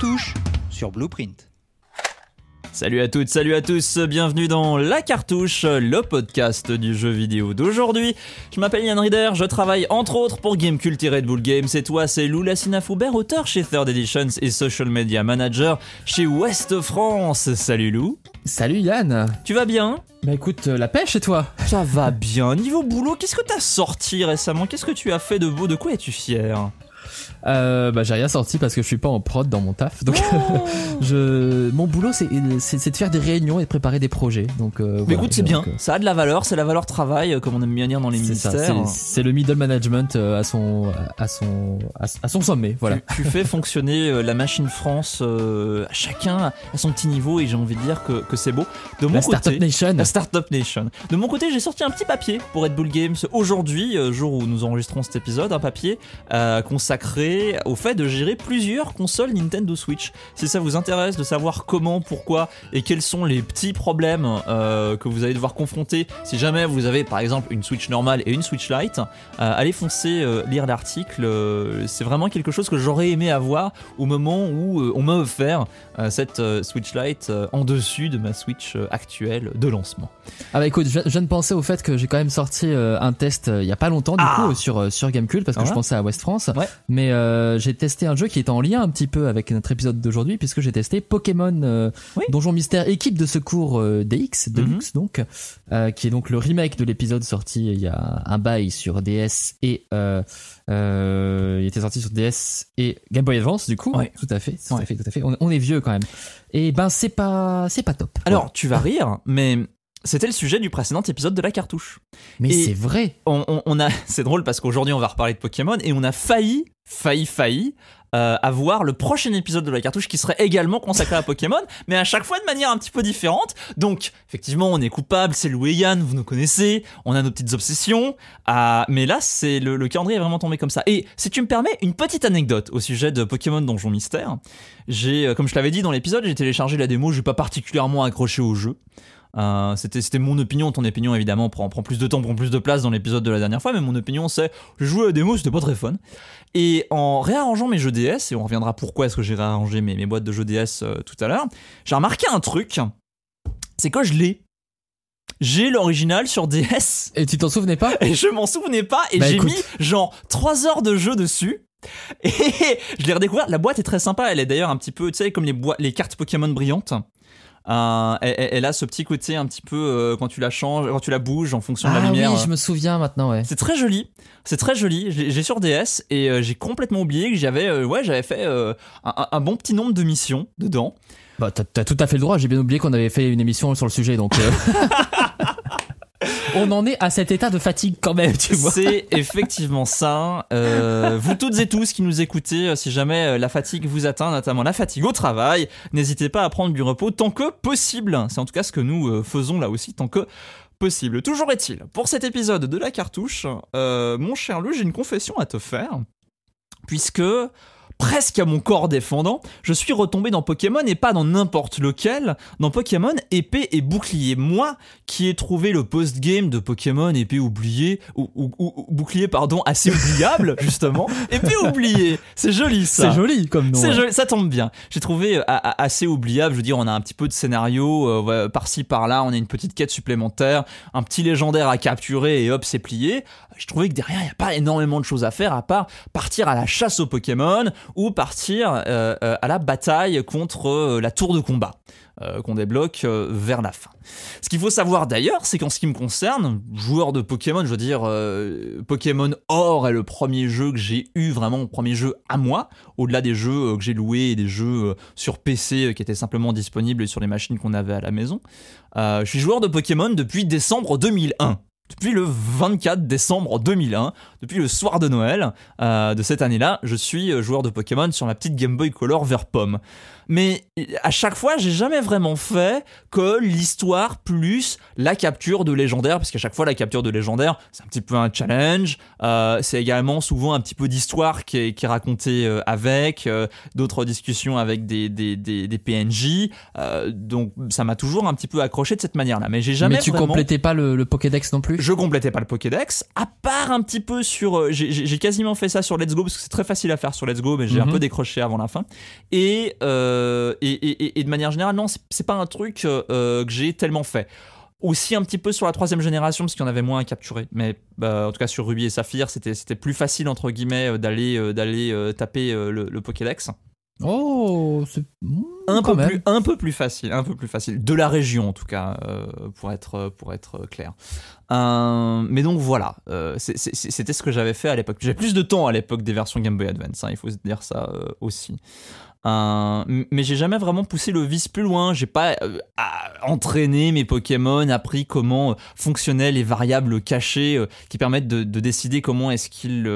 Cartouche sur Blueprint. Salut à toutes, salut à tous, bienvenue dans La Cartouche, le podcast du jeu vidéo d'aujourd'hui. Je m'appelle Yann Rider, je travaille entre autres pour Gamecult et Red Bull Games, et toi c'est Lou Lassina Foubert, auteur chez Third Editions et Social Media Manager chez West France. Salut Lou. Salut Yann. Tu vas bien Bah écoute, euh, la pêche et toi Ça va bien, niveau boulot, qu'est-ce que t'as sorti récemment Qu'est-ce que tu as fait de beau De quoi es-tu fier euh, bah j'ai rien sorti parce que je suis pas en prod dans mon taf. Donc je mon boulot c'est de faire des réunions et de préparer des projets. Donc euh, Mais écoute, c'est bien. Euh, ça a de la valeur, c'est la valeur travail euh, comme on aime bien dire dans les ministères. C'est le middle management euh, à son à son à, son sommet, voilà. Tu, fais fonctionner la machine France chacun à son petit niveau et j'ai envie de dire que, que c'est beau. De mon la Startup Nation. La Startup Nation. De mon côté, j'ai sorti un petit papier pour Red Bull Games aujourd'hui, jour où nous enregistrons cet épisode, un papier consacré au fait de gérer plusieurs consoles Nintendo Switch. Si ça vous intéresse de savoir comment, pourquoi et quels sont les petits problèmes euh, que vous allez devoir confronter, si jamais vous avez par exemple une Switch normale et une Switch Lite, euh, allez foncer euh, lire l'article. c'est vraiment quelque chose que j'aurais aimé avoir au moment où on m'a offert cette Switch Lite en dessus de ma Switch actuelle de lancement. Ah bah écoute, je, viens de penser au fait que j'ai quand même sorti un test il n'y a pas longtemps du ah coup sur, sur Gamecube parce que ah je pensais à West France, ouais. mais euh, j'ai testé un jeu qui est en lien un petit peu avec notre épisode d'aujourd'hui, puisque j'ai testé Pokémon euh, Donjon Mystère Équipe de Secours euh, DX, Deluxe mhm. donc, qui est donc le remake de l'épisode sorti il y a un bail sur DS et... il était sorti sur DS et Game Boy Advance du coup, tout à fait, tout à fait, tout à fait. On, est vieux quand même. Et eh ben c'est pas, c'est pas top. Alors tu vas rire, mais c'était le sujet du précédent épisode de la cartouche. Mais c'est vrai. On, a, c'est drôle parce qu'aujourd'hui on va reparler de Pokémon et on a failli, failli, failli euh, avoir le prochain épisode de la cartouche qui serait également consacré à Pokémon, mais à chaque fois de manière un petit peu différente. Donc, effectivement, on est coupable, c'est Lou et vous nous connaissez, on a nos petites obsessions, euh, mais là, c'est le, calendrier est vraiment tombé comme ça. Et si tu me permets, une petite anecdote au sujet de Pokémon Donjon Mystère. J'ai, euh, comme je l'avais dit dans l'épisode, j'ai téléchargé la démo, je j'ai pas particulièrement accroché au jeu. Euh, C'était mon opinion, ton opinion évidemment prend, prend plus de temps, prend plus de place dans l'épisode de la dernière fois, mais mon opinion c'est je jouais à la démo, c'était pas très fun. Et en réarrangeant mes jeux DS, et on reviendra pourquoi est-ce que j'ai réarrangé mes, boîtes de jeux DS euh, tout à l'heure, j'ai remarqué un truc, c'est que je l'ai j'ai l'original sur DS. Et tu t'en souvenais pas Et je m'en souvenais pas et bah, j'ai mis genre 3 heures de jeu dessus. Et je l'ai redécouvert, la boîte est très sympa, elle est d'ailleurs un petit peu, tu sais, comme les, les cartes Pokémon brillantes. Euh, elle, a ce petit côté un petit peu euh, quand tu la changes, quand tu la bouges en fonction de la ah lumière. oui, je me souviens maintenant. Ouais. C'est très joli, c'est très joli. J'ai sur DS et euh, j'ai complètement oublié que j'avais, ouais, j'avais fait un, bon petit nombre de missions dedans. Bah, t'as tout à fait le droit. J'ai bien oublié qu'on avait fait une émission sur le sujet, donc. on en est à cet état de fatigue quand même, tu vois. C'est effectivement ça. Euh, vous toutes et tous qui nous écoutez, euh, si jamais euh, la fatigue vous atteint, notamment la fatigue au travail, n'hésitez pas à prendre du repos tant que possible. C'est en tout cas ce que nous faisons là aussi tant que possible. Toujours est-il, pour cet épisode de la cartouche, mon cher Lou, j'ai une confession à te faire, puisque presque à mon corps défendant, je suis retombé dans Pokémon et pas dans n'importe lequel, dans Pokémon épée et bouclier. Moi, qui ai trouvé le post-game de Pokémon épée oublié, ou, bouclier, pardon, assez oubliable, justement, épée oubliée, c'est joli ça. C'est joli comme nom. ça tombe bien. J'ai trouvé euh, assez oubliable, je veux dire, on a un petit peu de scénario, euh, par-ci, par-là, on a une petite quête supplémentaire, un petit légendaire à capturer et hop, c'est plié. J'ai trouvé que derrière, il n'y a pas énormément de choses à faire à part partir à la chasse aux Pokémon, ou partir euh, euh, à la bataille contre euh, la tour de combat qu'on débloque vers la fin. Ce qu'il faut savoir d'ailleurs, c'est qu'en ce qui me concerne, joueur de Pokémon, je veux dire, Pokémon Or est le premier jeu que j'ai eu vraiment, premier jeu à moi, au-delà des jeux que j'ai loués et des jeux sur PC qui étaient simplement disponibles sur les machines qu'on avait à la maison. je suis joueur de Pokémon depuis décembre 2001 depuis le 24 décembre 2001, depuis le soir de Noël euh, de cette année-là, je suis euh, joueur de Pokémon sur la petite Game Boy Color vert pomme. Mais euh, à chaque fois, j'ai jamais vraiment fait que l'histoire plus la capture de légendaire, parce qu'à chaque fois, la capture de légendaire, c'est un petit peu un challenge. c'est également souvent un petit peu d'histoire qui est, racontée avec, d'autres discussions avec des, des, PNJ. donc ça m'a toujours un petit peu accroché de cette manière-là. Mais j'ai jamais. Mais tu complétais pas le Pokédex non plus je complétais pas le Pokédex, à part un petit peu sur. Euh, j'ai quasiment fait ça sur Let's Go, parce que c'est très facile à faire sur Let's Go, mais j'ai un mhm. peu décroché avant la fin. Euh, et, et, de manière générale, non, c'est pas un truc euh, que j'ai tellement fait. Aussi un petit peu sur la troisième génération, parce qu'il y en avait moins à capturer. Mais bah, en tout cas, sur Ruby et Saphir, c'était plus facile, entre guillemets, d'aller taper le Pokédex. Oh, c'est hmm, un peu plus un peu plus facile, un peu plus facile de la région en tout cas euh, pour être euh, pour être euh, clair. mais donc voilà, c'était ce que j'avais fait à l'époque. J'avais plus de temps à l'époque des versions Game Boy Advance, hein, il faut se dire ça aussi. Euh, mais j'ai jamais vraiment poussé le vice plus loin. J'ai pas euh, entraîné mes Pokémon, appris comment euh, fonctionnaient les variables cachées qui permettent de, décider comment est-ce qu'ils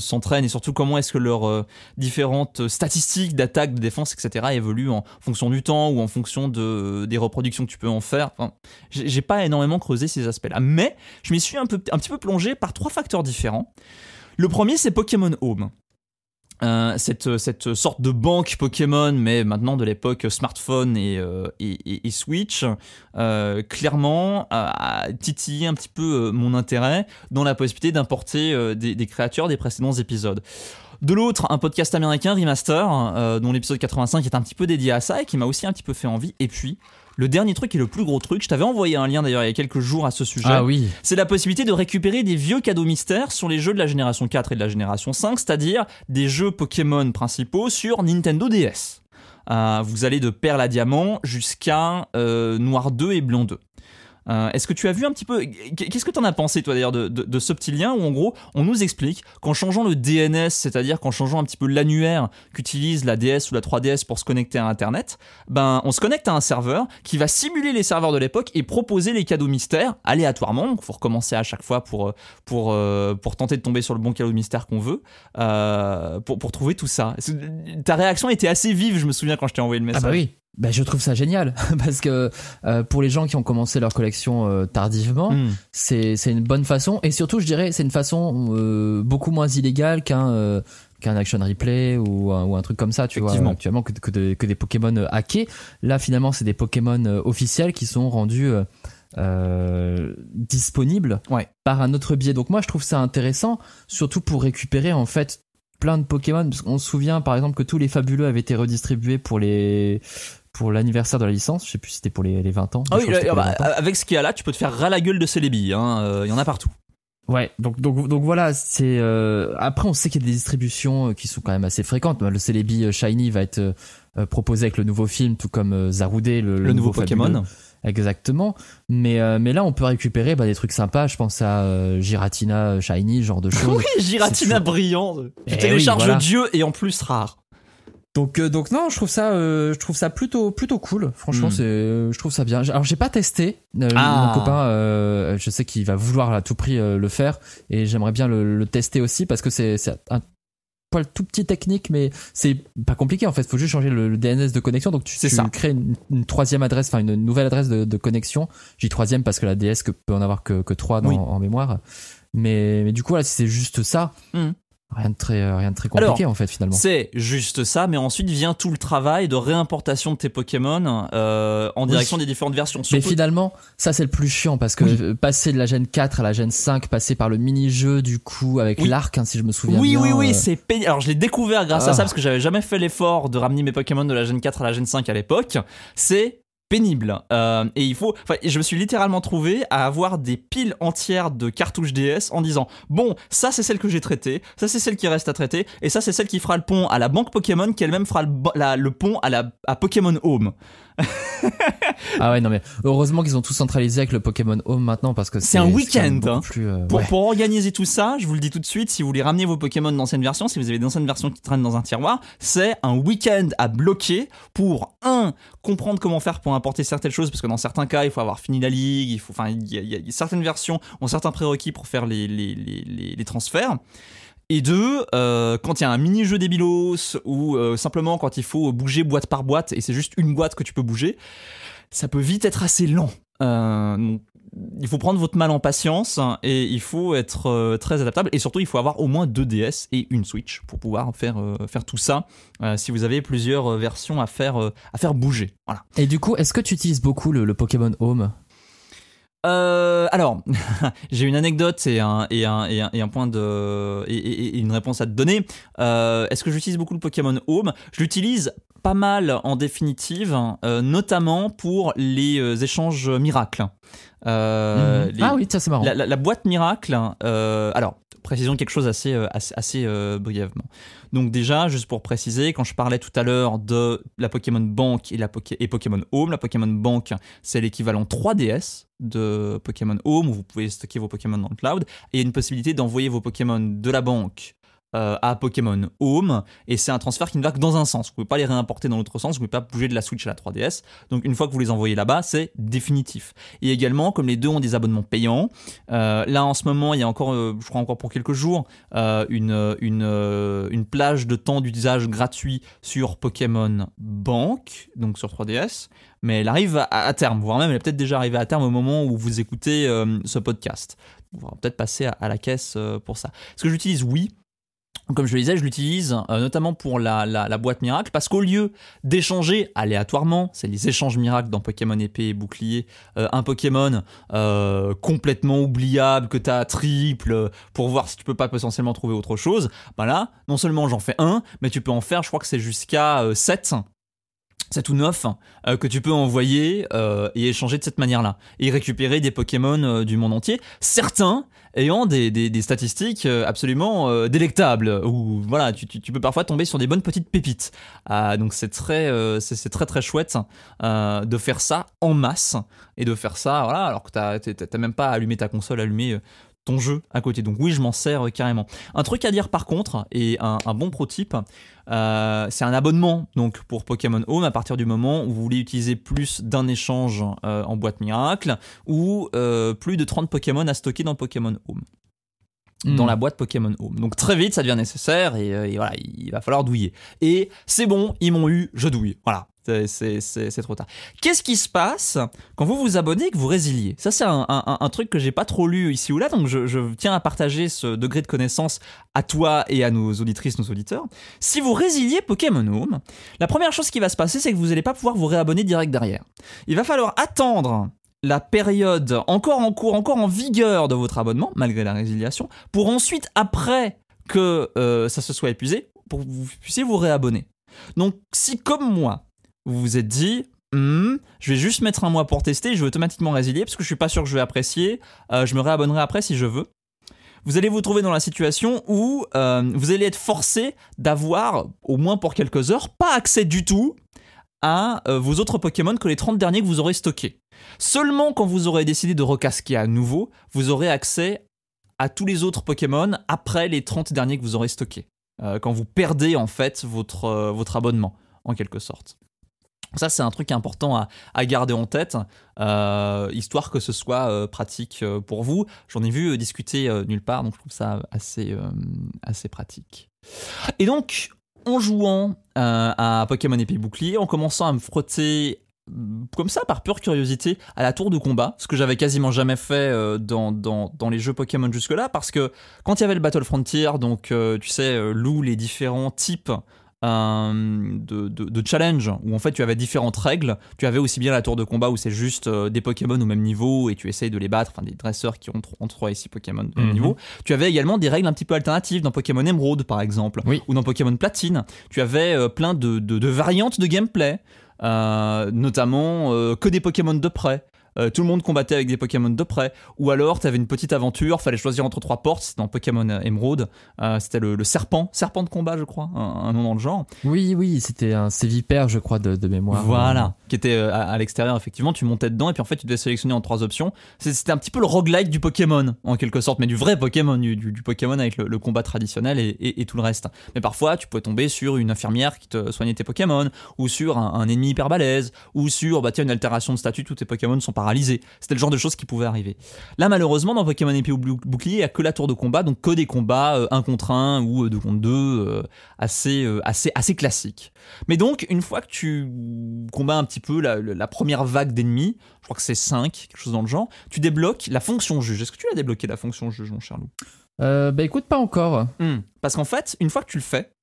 s'entraînent et surtout comment est-ce que leurs différentes statistiques d'attaque, de défense, etc. évoluent en fonction du temps ou en fonction des reproductions que tu peux en faire. j'ai pas énormément creusé ces aspects-là. Mais je m'y suis un, un petit peu plongé par trois facteurs différents. Le premier, c'est Pokémon Home. Euh, cette, sorte de banque Pokémon, mais maintenant de l'époque smartphone et, euh, Switch, euh, clairement a titillé un petit peu mon intérêt dans la possibilité d'importer des, des, créatures des précédents épisodes. De l'autre, un podcast américain, Remaster, dont l'épisode 85 est un petit peu dédié à ça et qui m'a aussi un petit peu fait envie. Et puis, le dernier truc et le plus gros truc, je t'avais envoyé un lien d'ailleurs il y a quelques jours à ce sujet. Ah oui. C'est la possibilité de récupérer des vieux cadeaux mystères sur les jeux de la génération 4 et de la génération 5, c'est-à-dire des jeux Pokémon principaux sur Nintendo DS. Euh, vous allez de Perle à Diamant jusqu'à euh, Noir 2 et Blanc 2. Euh, est-ce que tu as vu un petit peu, qu'est-ce que tu en as pensé toi d'ailleurs de, ce petit lien où en gros on nous explique qu'en changeant le DNS, c'est-à-dire qu'en changeant un petit peu l'annuaire qu'utilise la DS ou la 3DS pour se connecter à Internet, ben on se connecte à un serveur qui va simuler les serveurs de l'époque et proposer les cadeaux mystères aléatoirement, donc faut recommencer à chaque fois pour, pour, euh, pour, tenter de tomber sur le bon cadeau mystère qu'on veut, euh, pour, pour trouver tout ça. Ta réaction était assez vive, je me souviens quand je t'ai envoyé le ah bah message. Ah oui, ben, je trouve ça génial parce que euh, pour les gens qui ont commencé leur collection euh, tardivement, hmm. c'est c'est une bonne façon et surtout je dirais c'est une façon euh, beaucoup moins illégale qu'un qu'un action replay ou un, ou un truc comme ça, tu vois, actuellement que, que, que, des Pokémon hackés. Là finalement c'est des Pokémon officiels qui sont rendus euh, disponibles ouais. par un autre biais. Donc moi je trouve ça intéressant, surtout pour récupérer en fait plein de Pokémon. Parce qu'on se souvient par exemple que tous les fabuleux avaient été redistribués pour les pour l'anniversaire de la licence. Je sais plus si c'était pour les, les, 20 ans. Ah oui, euh, ah bah, avec ce qu'il y a là, tu peux te faire ras la gueule de Celebi. Il hein, euh, y en a partout. Ouais, donc donc donc voilà, c'est euh, après on sait qu'il y a des distributions euh, qui sont quand même assez fréquentes. Le Celebi Shiny va être proposé avec le nouveau film, tout comme Zarude, le, nouveau, Pokémon. Exactement. Mais mais là on peut récupérer bah, des trucs sympas. Je pense à Giratina Shiny, genre de choses. oui, Giratina brillante. Eh tu télécharges Dieu et en plus rare. Donc euh, donc non, je trouve ça euh, je trouve ça plutôt plutôt cool. Franchement, hmm. c'est euh, je trouve ça bien. Alors j'ai pas testé. Mon ah. copain, je sais qu'il va vouloir à tout prix le faire et j'aimerais bien le, tester aussi parce que c'est c'est un poil tout petit technique, mais c'est pas compliqué en fait. Faut juste changer le, DNS de connexion. Donc tu, sais ça. crées une, une, troisième adresse, enfin une nouvelle adresse de, connexion. J'ai troisième parce que la DS que peut en avoir que trois en mémoire. Mais, mais, du coup, là, si c'est juste ça, hmm. Rien de très, euh, rien de très compliqué en fait finalement. C'est juste ça, mais ensuite vient tout le travail de réimportation de tes Pokémon euh, en direction des différentes versions. et Mais finalement, ça c'est le plus chiant parce que euh, passer de la Gen 4 à la Gen 5, passer par le mini-jeu du coup avec l'arc, hein, si je me souviens bien. Oui, oui, oui, c'est pénible. Alors je l'ai découvert grâce à ah. ça parce que j'avais jamais fait l'effort de ramener mes Pokémon de la Gen 4 à la Gen 5 à l'époque. C'est pénible. Euh, et il faut. Enfin, je me suis littéralement trouvé à avoir des piles entières de cartouches DS en disant bon, ça c'est celle que j'ai traitée, ça c'est celle qui reste à traiter, et ça c'est celle qui fera le pont à la banque Pokémon, qui elle-même fera le, pont à la à Pokémon Home. ah ouais non mais heureusement qu'ils ont tout centralisé avec le Pokémon Home maintenant parce que c'est un week-end hein. euh, pour, pour organiser tout ça je vous le dis tout de suite si vous voulez ramener vos Pokémon d'anciennes versions si vous avez d'anciennes versions qui traînent dans un tiroir c'est un week-end à bloquer pour un comprendre comment faire pour importer certaines choses parce que dans certains cas, il faut avoir fini la ligue, il faut, enfin, il y, a, certaines versions ont certains prérequis pour faire les, transferts. Et deux, euh, quand il y a un mini-jeu débilos ou euh, simplement quand il faut bouger boîte par boîte et c'est juste une boîte que tu peux bouger, ça peut vite être assez lent. Euh, donc il faut prendre votre mal en patience et il faut être euh, très adaptable et surtout il faut avoir au moins deux DS et une Switch pour pouvoir faire, euh, faire tout ça euh, si vous avez plusieurs versions à faire, à faire bouger. Et du coup, est-ce que tu utilises beaucoup le, Pokémon Home alors, j'ai une anecdote et et un, point de. Et, une réponse à te donner. Est-ce que j'utilise beaucoup le Pokémon Home Je l'utilise pas mal en définitive, notamment pour les échanges miracles. Euh, mhm. ah oui, ça c'est marrant. La, boîte miracle, hein, euh, alors précisons quelque chose assez, euh, brièvement. Donc déjà, juste pour préciser, quand je parlais tout à l'heure de la Pokémon Bank et, la et Pokémon Home, la Pokémon Bank, c'est l'équivalent 3DS de Pokémon Home, où vous pouvez stocker vos Pokémon dans le cloud, et il y a une possibilité d'envoyer vos Pokémon de la banque euh, à Pokémon Home, et c'est un transfert qui ne va que dans un sens. Vous pouvez pas les réimporter dans l'autre sens, vous pouvez pas bouger de la Switch à la 3DS. Donc une fois que vous les envoyez là-bas, c'est définitif. Et également, comme les deux ont des abonnements payants, euh, là en ce moment, il y a encore, euh, je crois encore pour quelques jours, une, une, plage de temps d'usage gratuit sur Pokémon Bank, donc sur 3DS mais elle arrive à, terme, voire même elle est peut-être déjà arrivée à terme au moment où vous écoutez ce podcast. On va peut-être passer à, la caisse pour ça. Est-ce que j'utilise Oui comme je le disais, je l'utilise euh, notamment pour la, la, boîte miracle, parce qu'au lieu d'échanger aléatoirement, c'est les échanges miracles dans Pokémon épée et bouclier, euh, un Pokémon euh, complètement oubliable que tu as triple pour voir si tu peux pas potentiellement trouver autre chose, bah là, non seulement j'en fais un, mais tu peux en faire, je crois que c'est jusqu'à 7 c'est tout neuf euh, que tu peux envoyer euh, et échanger de cette manière-là et récupérer des Pokémon euh, du monde entier, certains ayant des, statistiques absolument délectables ou voilà tu, peux parfois tomber sur des bonnes petites pépites. Ah, donc c'est très très très chouette de faire ça en masse et de faire ça voilà alors que tu t'as même pas allumé ta console, allumé ton jeu à côté. Donc oui, je m'en sers euh, carrément. Un truc à dire par contre, et un, bon pro euh, c'est un abonnement donc pour Pokémon Home à partir du moment où vous voulez utiliser plus d'un échange euh, en boîte miracle ou plus de 30 Pokémon à stocker dans Pokémon Home. Dans hmm. la boîte Pokémon Home. Donc très vite, ça devient nécessaire et, et voilà, il va falloir douiller. Et c'est bon, ils m'ont eu, je douille. Voilà, euh, c'est trop tard. Qu'est-ce qui se passe quand vous vous abonnez que vous résiliez Ça, c'est un, truc que j'ai pas trop lu ici ou là, donc je, tiens à partager ce degré de connaissance à toi et à nos auditrices, nos auditeurs. Si vous résiliez Pokémon Home, la première chose qui va se passer, c'est que vous n'allez pas pouvoir vous réabonner direct derrière. Il va falloir attendre la période encore en cours, encore en vigueur de votre abonnement, malgré la résiliation, pour ensuite, après que euh, ça se soit épuisé, pour que vous puissiez vous réabonner. Donc si comme moi, vous vous êtes dit, hmm, je vais juste mettre un mois pour tester, je vais automatiquement résilier parce que je suis pas sûr que je vais apprécier, euh, je me réabonnerai après si je veux. Vous allez vous trouver dans la situation où euh, vous allez être forcé d'avoir, au moins pour quelques heures, pas accès du tout à euh, vos autres Pokémon que les 30 derniers que vous aurez stockés. Seulement quand vous aurez décidé de recasquer à nouveau, vous aurez accès à tous les autres Pokémon après les 30 derniers que vous aurez stockés. quand vous perdez en fait votre, votre abonnement, en quelque sorte. Ça, c'est un truc important à, garder en tête, euh, histoire que ce soit euh, pratique euh, pour vous. J'en ai vu discuter nulle part, donc je trouve ça assez, assez pratique. Et donc, en jouant à Pokémon Épée Bouclier, en commençant à me frotter mm, comme ça, par pure curiosité, à la tour de combat, ce que j'avais quasiment jamais fait dans, les jeux Pokémon jusque-là, parce que quand il y avait le Battle Frontier, donc tu sais, loue les différents types euh, de, challenge où en fait tu avais différentes règles. Tu avais aussi bien la tour de combat où c'est juste euh, des Pokémon au même niveau et tu essayes de les battre, enfin des dresseurs qui ont entre 3 et 6 Pokémon au même mhm. niveau. Tu avais également des règles un petit peu alternatives dans Pokémon Emerald par exemple ou dans Pokémon Platine. Tu avais euh, plein de, variantes de gameplay. notamment que des Pokémon de près. Euh, tout le monde combattait avec des Pokémon de près, ou alors tu avais une petite aventure, fallait choisir entre trois portes, c'était dans Pokémon émeraude euh, euh, c'était le, serpent, serpent de combat je crois, un, nom dans le genre. Oui, oui, c'était un sévipère je crois de, mémoire. Voilà, qui était à, l'extérieur effectivement, tu montais dedans et puis en fait tu devais sélectionner en trois options. C'était un petit peu le roguelike du Pokémon en quelque sorte, mais du vrai Pokémon, du, Pokémon avec le, combat traditionnel et, tout le reste. Mais parfois tu pouvais tomber sur une infirmière qui te soignait tes Pokémon, ou sur un, ennemi hyper balèze, ou sur bah, une altération de statut, tous tes Pokémon sont par c'était le genre de choses qui pouvaient arriver. Là, malheureusement, dans Pokémon épée ou bouclier, il n'y a que la tour de combat, donc que des combats 1 euh, contre 1 ou 2 euh, contre 2, euh, assez, assez, assez classique. Mais donc, une fois que tu combats un petit peu la, première vague d'ennemis, je crois que c'est 5, quelque chose dans le genre, tu débloques la fonction juge. Est-ce que tu l'as débloqué, la fonction juge, mon cher loup bah écoute, pas encore. Hmm. Parce qu'en fait, une fois que tu le fais,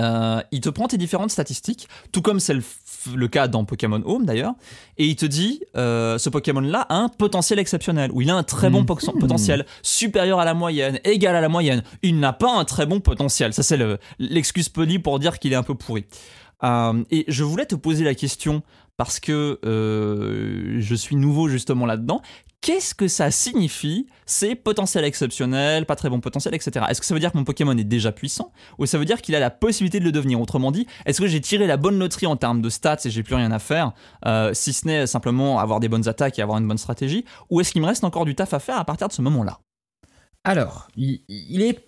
euh, il te prend tes différentes statistiques, tout comme c'est le, cas dans Pokémon Home d'ailleurs, et il te dit euh, ce Pokémon-là a un potentiel exceptionnel, ou il a un très bon hmm. potentiel, supérieur à la moyenne, égal à la moyenne. Il n'a pas un très bon potentiel. Ça, c'est l'excuse polie pour dire qu'il est un peu pourri. Euh, et je voulais te poser la question parce que je suis nouveau justement là-dedans qu'est-ce que ça signifie C'est potentiel exceptionnel, pas très bon potentiel, etc. Est-ce que ça veut dire que mon Pokémon est déjà puissant Ou ça veut dire qu'il a la possibilité de le devenir Autrement dit, est-ce que j'ai tiré la bonne loterie en termes de stats et j'ai plus rien à faire, euh, si ce n'est simplement avoir des bonnes attaques et avoir une bonne stratégie Ou est-ce qu'il me reste encore du taf à faire à partir de ce moment-là alors, il, est,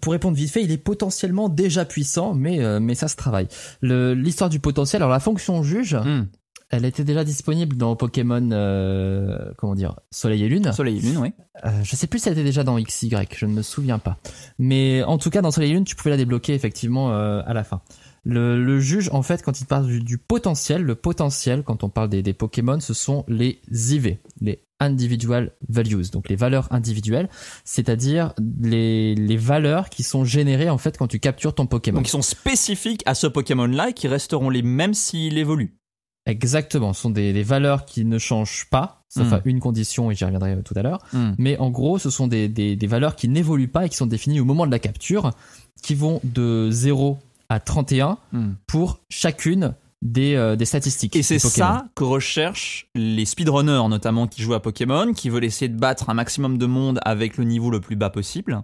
pour répondre vite fait, il est potentiellement déjà puissant, mais, euh, mais ça se travaille. L'histoire du potentiel, alors la fonction juge, hmm elle était déjà disponible dans Pokémon, euh, comment dire, Soleil et Lune. Soleil et Lune, oui. Euh, je sais plus si elle était déjà dans XY, je ne me souviens pas. Mais en tout cas, dans Soleil et Lune, tu pouvais la débloquer effectivement euh, à la fin. Le, juge, en fait, quand il parle du, potentiel, le potentiel, quand on parle des, Pokémon, ce sont les IV, les Individual Values, donc les valeurs individuelles, c'est-à-dire les, les valeurs qui sont générées en fait quand tu captures ton Pokémon. Donc qui sont spécifiques à ce Pokémon-là et qui resteront les mêmes s'il évolue. Exactement, ce sont des, valeurs qui ne changent pas, sauf hmm. à une condition, et j'y reviendrai euh, tout à l'heure. Hmm. Mais en gros, ce sont des, des, valeurs qui n'évoluent pas et qui sont définies au moment de la capture, qui vont de 0 à 31 hmm. pour chacune des, euh, des, statistiques. Et c'est ça que recherchent les speedrunners, notamment qui jouent à Pokémon, qui veulent essayer de battre un maximum de monde avec le niveau le plus bas possible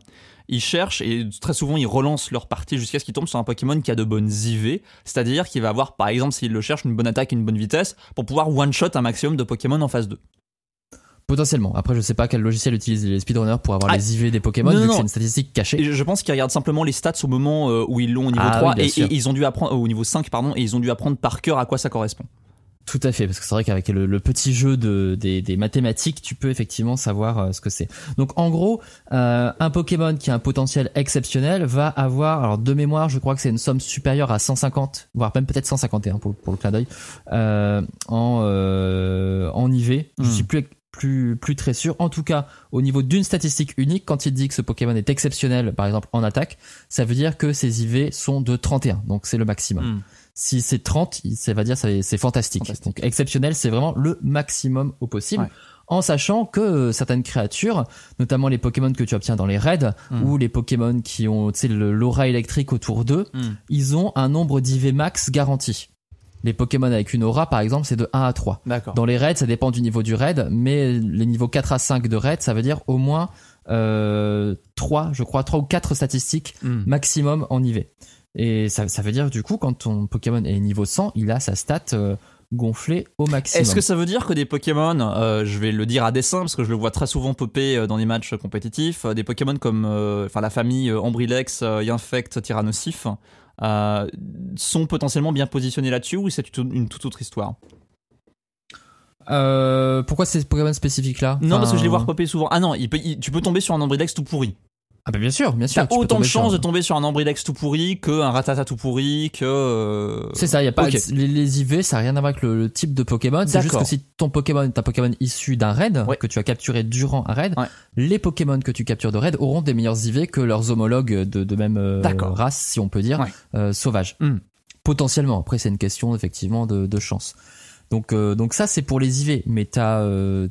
ils cherchent et très souvent ils relancent leur partie jusqu'à ce qu'ils tombent sur un Pokémon qui a de bonnes IV, c'est-à-dire qu'il va avoir par exemple s'il le cherche une bonne attaque et une bonne vitesse pour pouvoir one-shot un maximum de Pokémon en phase 2. Potentiellement. Après, je sais pas quel logiciel utilisent les speedrunners pour avoir ah, les IV des Pokémon, que c'est une statistique cachée. Je pense qu'ils regardent simplement les stats au moment euh, où ils l'ont au niveau 3 ah et, ils ont dû apprendre, au niveau 5, pardon, et ils ont dû apprendre par cœur à quoi ça correspond. Tout à fait, parce que c'est vrai qu'avec le, petit jeu de, des, mathématiques, tu peux effectivement savoir euh, ce que c'est. Donc en gros, euh, un Pokémon qui a un potentiel exceptionnel va avoir, alors de mémoire, je crois que c'est une somme supérieure à 150, voire même peut-être 151 pour, pour le clin d'œil, euh, en, en IV. Je hmm. suis plus plus, plus très sûr. En tout cas, au niveau d'une statistique unique, quand il dit que ce Pokémon est exceptionnel, par exemple en attaque, ça veut dire que ses IV sont de 31, donc c'est le maximum. Hmm. Si c'est 30, ça va dire c'est fantastique. Donc exceptionnel, c'est vraiment le maximum au possible. En sachant que euh, certaines créatures, notamment les Pokémon que tu obtiens dans les raids mm. ou les Pokémon qui ont l'aura électrique autour d'eux, mm. ils ont un nombre d'IV max garanti. Les Pokémon avec une aura, par exemple, c'est de 1 à 3. Dans les raids, ça dépend du niveau du raid, mais les niveaux 4 à 5 de raid, ça veut dire au moins euh, 3, je crois, 3 ou 4 statistiques mm. maximum en IV. Et ça, veut dire du coup, quand ton Pokémon est niveau 100, il a sa stat euh, gonflée au maximum. Est-ce que ça veut dire que des Pokémon, euh, je vais le dire à dessein parce que je le vois très souvent popper euh, dans les matchs compétitifs, des Pokémon comme enfin la famille Ombrilex, Infect, Tyrannosif, sont potentiellement bien positionnés là-dessus ou c'est une toute autre histoire pourquoi ces Pokémon spécifiques là Non, parce que je les vois popper souvent. Ah non, tu peux tomber sur un Ambridex tout pourri. Ah bah bien sûr, bien sûr. T'as autant de chances de tomber sur un Ambridex tout pourri qu'un Ratata tout pourri que. Euh, c'est ça, y a pas les, IV, ça n'a rien à voir avec le, type de Pokémon. C'est juste que si ton Pokémon est un Pokémon issu d'un raid que tu as capturé durant un raid, les Pokémon que tu captures de raid auront des meilleurs IV que leurs homologues de, même euh, race, si on peut dire, euh, sauvages. Hmm. Potentiellement. Après, c'est une question effectivement de, chance. Donc, donc ça c'est pour les IV, mais t'as euh,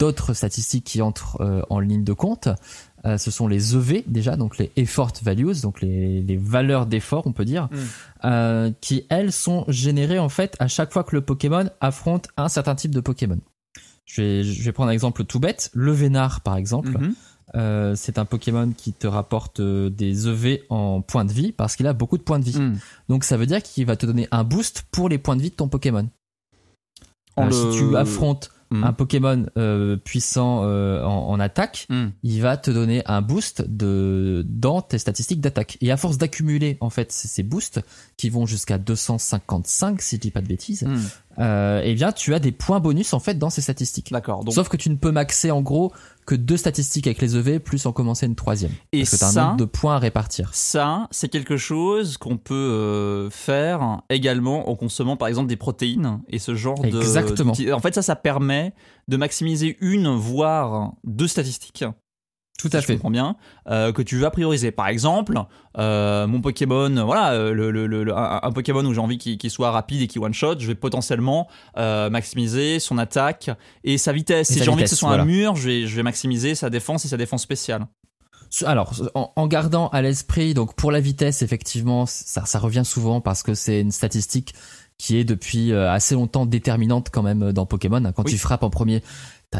d'autres statistiques qui entrent en ligne de compte. Euh, ce sont les EV déjà, donc les effort values, donc les, valeurs d'effort, on peut dire, mm. euh, qui elles sont générées en fait à chaque fois que le Pokémon affronte un certain type de Pokémon. Je vais, prendre un exemple tout bête, le Vénard par exemple. Mm-hmm. Euh, c'est un Pokémon qui te rapporte des EV en points de vie parce qu'il a beaucoup de points de vie. Mm. Donc ça veut dire qu'il va te donner un boost pour les points de vie de ton Pokémon. Si tu affrontes Mm. un Pokémon euh, puissant euh, en, attaque, mm. il va te donner un boost de dans tes statistiques d'attaque. Et à force d'accumuler en fait ces, boosts qui vont jusqu'à 255 si je dis pas de bêtises, mm. Euh, eh bien tu as des points bonus en fait dans ces statistiques. D'accord. Sauf que tu ne peux maxer en gros que deux statistiques avec les EV plus en commencer une troisième. Et parce un nombre de points à répartir. Ça, c'est quelque chose qu'on peut euh, faire également en consommant par exemple des protéines et ce genre de. Exactement. En fait, ça, ça permet de maximiser une voire deux statistiques tout à fait. Je comprends bien. Euh, que tu vas prioriser. Par exemple, euh, mon Pokémon, voilà, euh, le, un, Pokémon où j'ai envie qu'il soit rapide et qu'il one-shot, je vais potentiellement maximiser son attaque et sa vitesse. si j'ai envie que ce soit un mur, je vais, maximiser sa défense et sa défense spéciale. Alors, en, gardant à l'esprit, donc pour la vitesse, effectivement, ça, ça revient souvent parce que c'est une statistique qui est depuis assez longtemps déterminante quand même dans Pokémon. Hein, quand tu frappes en premier,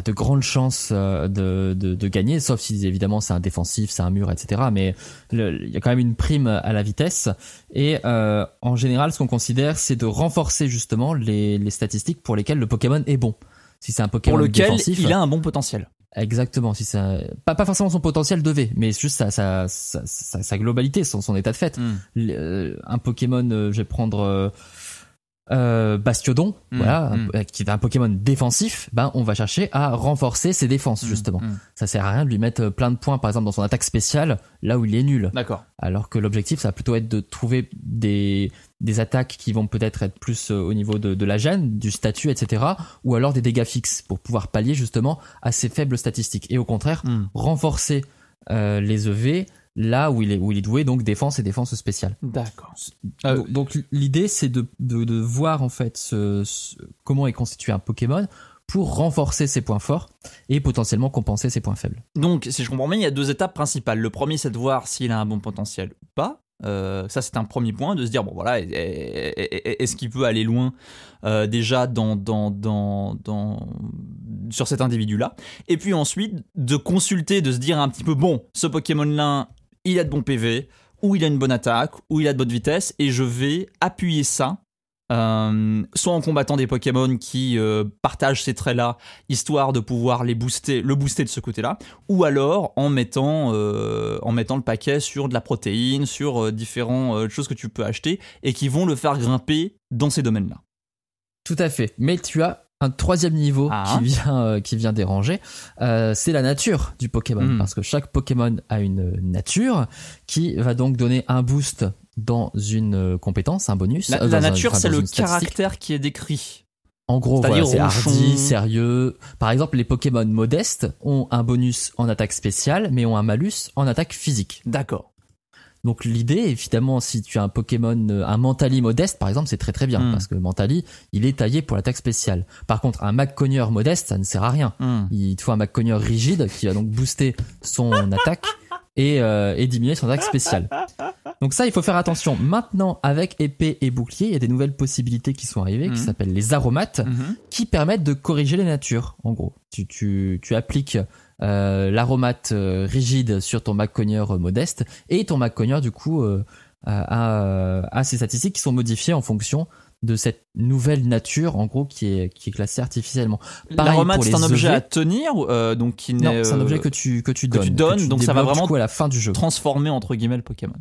de grandes chances euh, de, de, de gagner, sauf si évidemment c'est un défensif, c'est un mur, etc. Mais il y a quand même une prime à la vitesse. Et euh, en général, ce qu'on considère, c'est de renforcer justement les, les statistiques pour lesquelles le Pokémon est bon. Si c'est un Pokémon pour lequel défensif, il a un bon potentiel. Exactement, si ça, pas, pas forcément son potentiel de V, mais juste sa, sa, sa, sa globalité, son, son état de fait. Hmm. Euh, un Pokémon, je vais prendre euh, Bastiodon, mm, voilà, mm. Euh, qui est un Pokémon défensif, ben on va chercher à renforcer ses défenses mm, justement. Ça sert à rien de lui mettre euh, plein de points par exemple dans son attaque spéciale là où il est nul. D'accord. Alors que l'objectif ça va plutôt être de trouver des des attaques qui vont peut-être être plus au niveau de, la gêne, du statut, etc. Ou alors des dégâts fixes pour pouvoir pallier justement à ses faibles statistiques. Et au contraire, renforcer euh, les EV là où il est où il est doué donc défense et défense spéciale. D'accord. Euh, donc l'idée c'est de, de, voir en fait ce, comment est constitué un Pokémon pour renforcer ses points forts et potentiellement compenser ses points faibles. Donc si je comprends bien, il y a deux étapes principales. Le premier c'est de voir s'il a un bon potentiel ou pas. Euh, ça c'est un premier point de se dire bon voilà est-ce qu'il peut aller loin euh, déjà dans, dans, dans, dans, sur cet individu là et puis ensuite de consulter de se dire un petit peu bon ce Pokémon là il a de bons PV, ou il a une bonne attaque, ou il a de bonne vitesse, et je vais appuyer ça euh, soit en combattant des Pokémon qui euh, partagent ces traits-là, histoire de pouvoir les booster, le booster de ce côté-là, ou alors en mettant, euh, en mettant le paquet sur de la protéine, sur différentes choses que tu peux acheter et qui vont le faire grimper dans ces domaines-là. Tout à fait. Mais tu as un troisième niveau ah. qui vient euh, qui vient déranger, euh, c'est la nature du Pokémon hmm. parce que chaque Pokémon a une nature qui va donc donner un boost dans une euh, compétence, un bonus. La, nature, c'est le caractère qui est décrit. En gros, c'est hardi, sérieux. Par exemple, les Pokémon modestes ont un bonus en attaque spéciale, mais ont un malus en attaque physique. D'accord. Donc l'idée, évidemment, si tu as un Pokémon, euh, un Mentali modeste, par exemple, c'est très très bien hmm. parce que Mentali, il est taillé pour l'attaque spéciale. Par contre, un Mac Cogneur modeste, ça ne sert à rien. Hmm. Il te faut un Mac Cogneur rigide qui va donc booster son attaque et, euh, et diminuer son attaque spécial. Donc ça, il faut faire attention. Maintenant, avec épée et bouclier, il y a des nouvelles possibilités qui sont arrivées, qui mhm. s'appellent les aromates, mhm. qui permettent de corriger les natures, en gros. Tu, tu, appliques euh, l'aromate euh, rigide sur ton McCogneur euh, modeste, et ton cogneur, du coup, a, a, ses statistiques qui sont modifiées en fonction de cette nouvelle nature, en gros, qui est, qui est classée artificiellement. L'aromate, euh, c'est un objet à tenir, euh, donc qui n'est. Non, c'est un objet que tu, que tu donnes. donc ça va vraiment à la fin du jeu. transformer, entre guillemets, le Pokémon.